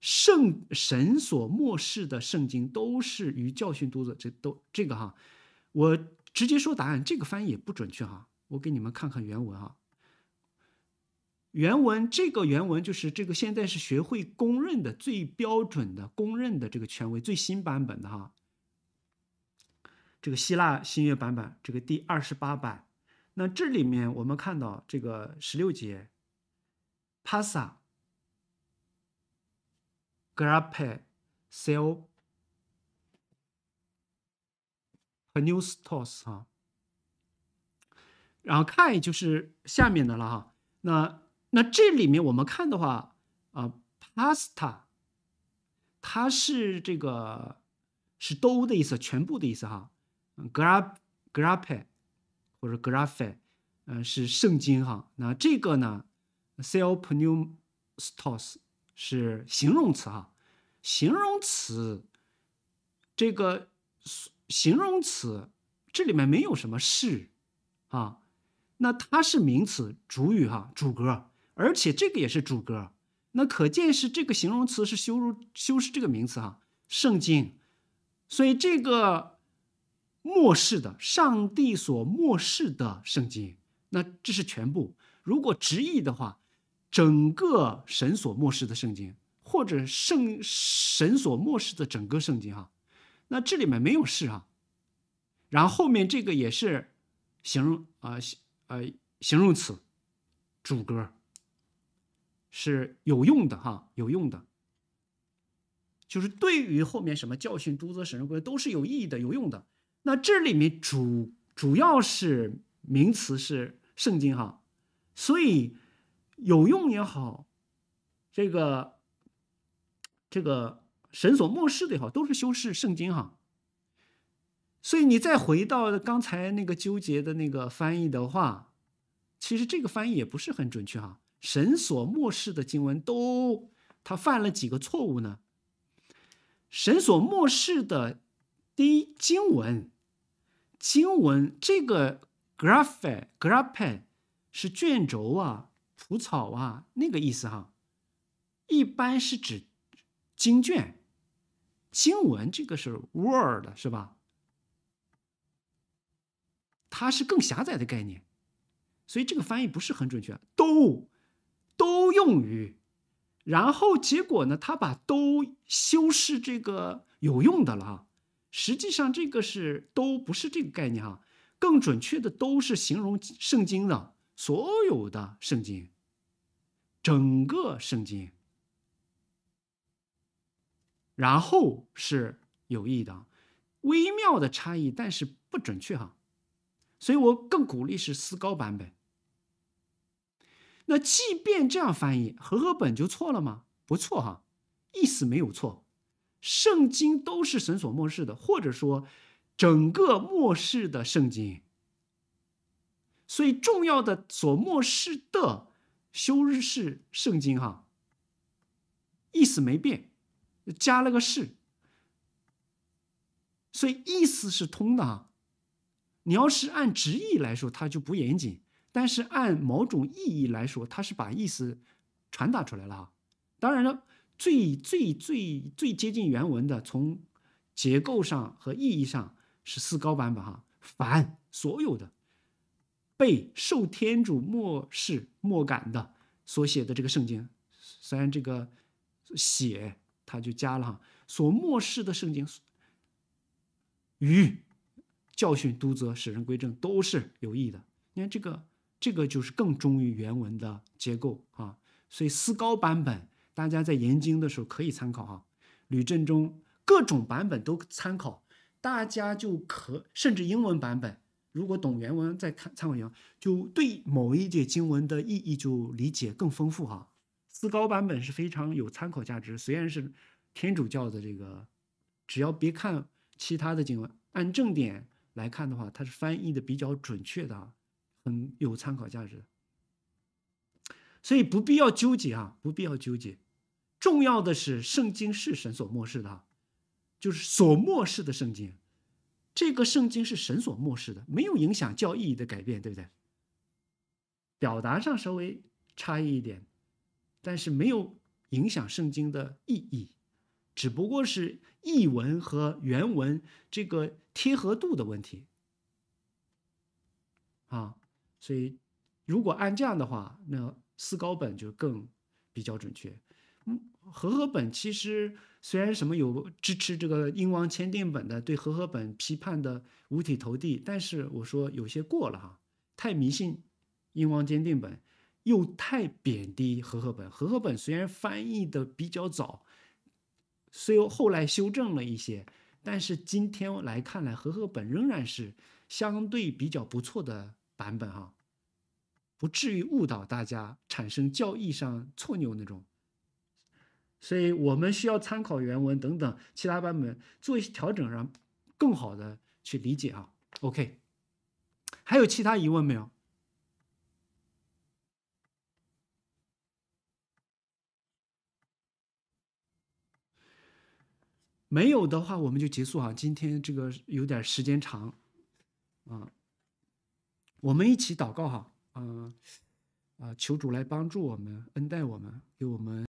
圣神所漠视的圣经都是与教训读者，这都这个哈。我直接说答案，这个翻译也不准确哈。我给你们看看原文哈。原文这个原文就是这个现在是学会公认的最标准的、公认的这个权威最新版本的哈。这个希腊新月版本，这个第二十八版，那这里面我们看到这个十六节，pasta，grape，cell，panustos 哈，然后看就是下面的了哈。那那这里面我们看的话啊，pasta，它是这个是都的意思，全部的意思哈。g r a g r a p e 或者 graphy，嗯，是圣经哈。那这个呢 c e l l p n e u m s t o r s 是形容词哈。形容词，这个形容词这里面没有什么是啊，那它是名词主语哈，主格，而且这个也是主格。那可见是这个形容词是修如修饰这个名词哈，圣经。所以这个。末世的上帝所末世的圣经，那这是全部。如果直译的话，整个神所末世的圣经，或者圣神所末世的整个圣经，哈，那这里面没有“世”啊。然后后面这个也是形容啊，呃，形容词，主格是有用的哈，有用的，就是对于后面什么教训、督责、神人都是有意义的、有用的。那这里面主主要是名词是圣经哈，所以有用也好，这个这个神所漠视的也好，都是修饰圣经哈。所以你再回到刚才那个纠结的那个翻译的话，其实这个翻译也不是很准确哈。神所漠视的经文都，他犯了几个错误呢？神所漠视的第一经文。经文这个 g r a p h e graphae 是卷轴啊、蒲草啊那个意思哈，一般是指经卷。经文这个是 word 是吧？它是更狭窄的概念，所以这个翻译不是很准确。都都用于，然后结果呢？他把都修饰这个有用的了。哈。实际上，这个是都不是这个概念哈。更准确的，都是形容圣经的所有的圣经，整个圣经。然后是有意的微妙的差异，但是不准确哈。所以我更鼓励是思高版本。那即便这样翻译，和合本就错了吗？不错哈，意思没有错。圣经都是神所默示的，或者说，整个漠视的圣经。所以重要的所漠视的修日式圣经，哈，意思没变，加了个是，所以意思是通的哈。你要是按直译来说，它就不严谨；但是按某种意义来说，它是把意思传达出来了哈。当然了。最最最最接近原文的，从结构上和意义上是四高版本哈。凡所有的被受天主漠视、漠感的所写的这个圣经，虽然这个写他就加了哈，所漠视的圣经与教训、督责、使人归正都是有益的。你看这个这个就是更忠于原文的结构啊，所以四高版本。大家在研经的时候可以参考哈，吕振中各种版本都参考，大家就可甚至英文版本，如果懂原文再看参考原文，就对某一节经文的意义就理解更丰富哈。思高版本是非常有参考价值，虽然是天主教的这个，只要别看其他的经文，按正点来看的话，它是翻译的比较准确的很有参考价值。所以不必要纠结啊，不必要纠结。重要的是，圣经是神所漠视的，就是所漠视的圣经。这个圣经是神所漠视的，没有影响教义的改变，对不对？表达上稍微差异一点，但是没有影响圣经的意义，只不过是译文和原文这个贴合度的问题啊。所以，如果按这样的话，那。四高本就更比较准确。嗯，和合本其实虽然什么有支持这个英王签订本的，对和合本批判的五体投地，但是我说有些过了哈，太迷信英王签订本，又太贬低和合本。和合本虽然翻译的比较早，虽后来修正了一些，但是今天来看来，和合本仍然是相对比较不错的版本哈。不至于误导大家产生教义上错谬那种，所以我们需要参考原文等等其他版本做一些调整，让更好的去理解啊。OK，还有其他疑问没有？没有的话，我们就结束哈。今天这个有点时间长，啊，我们一起祷告哈。嗯，啊，求主来帮助我们，恩待我们，给我们。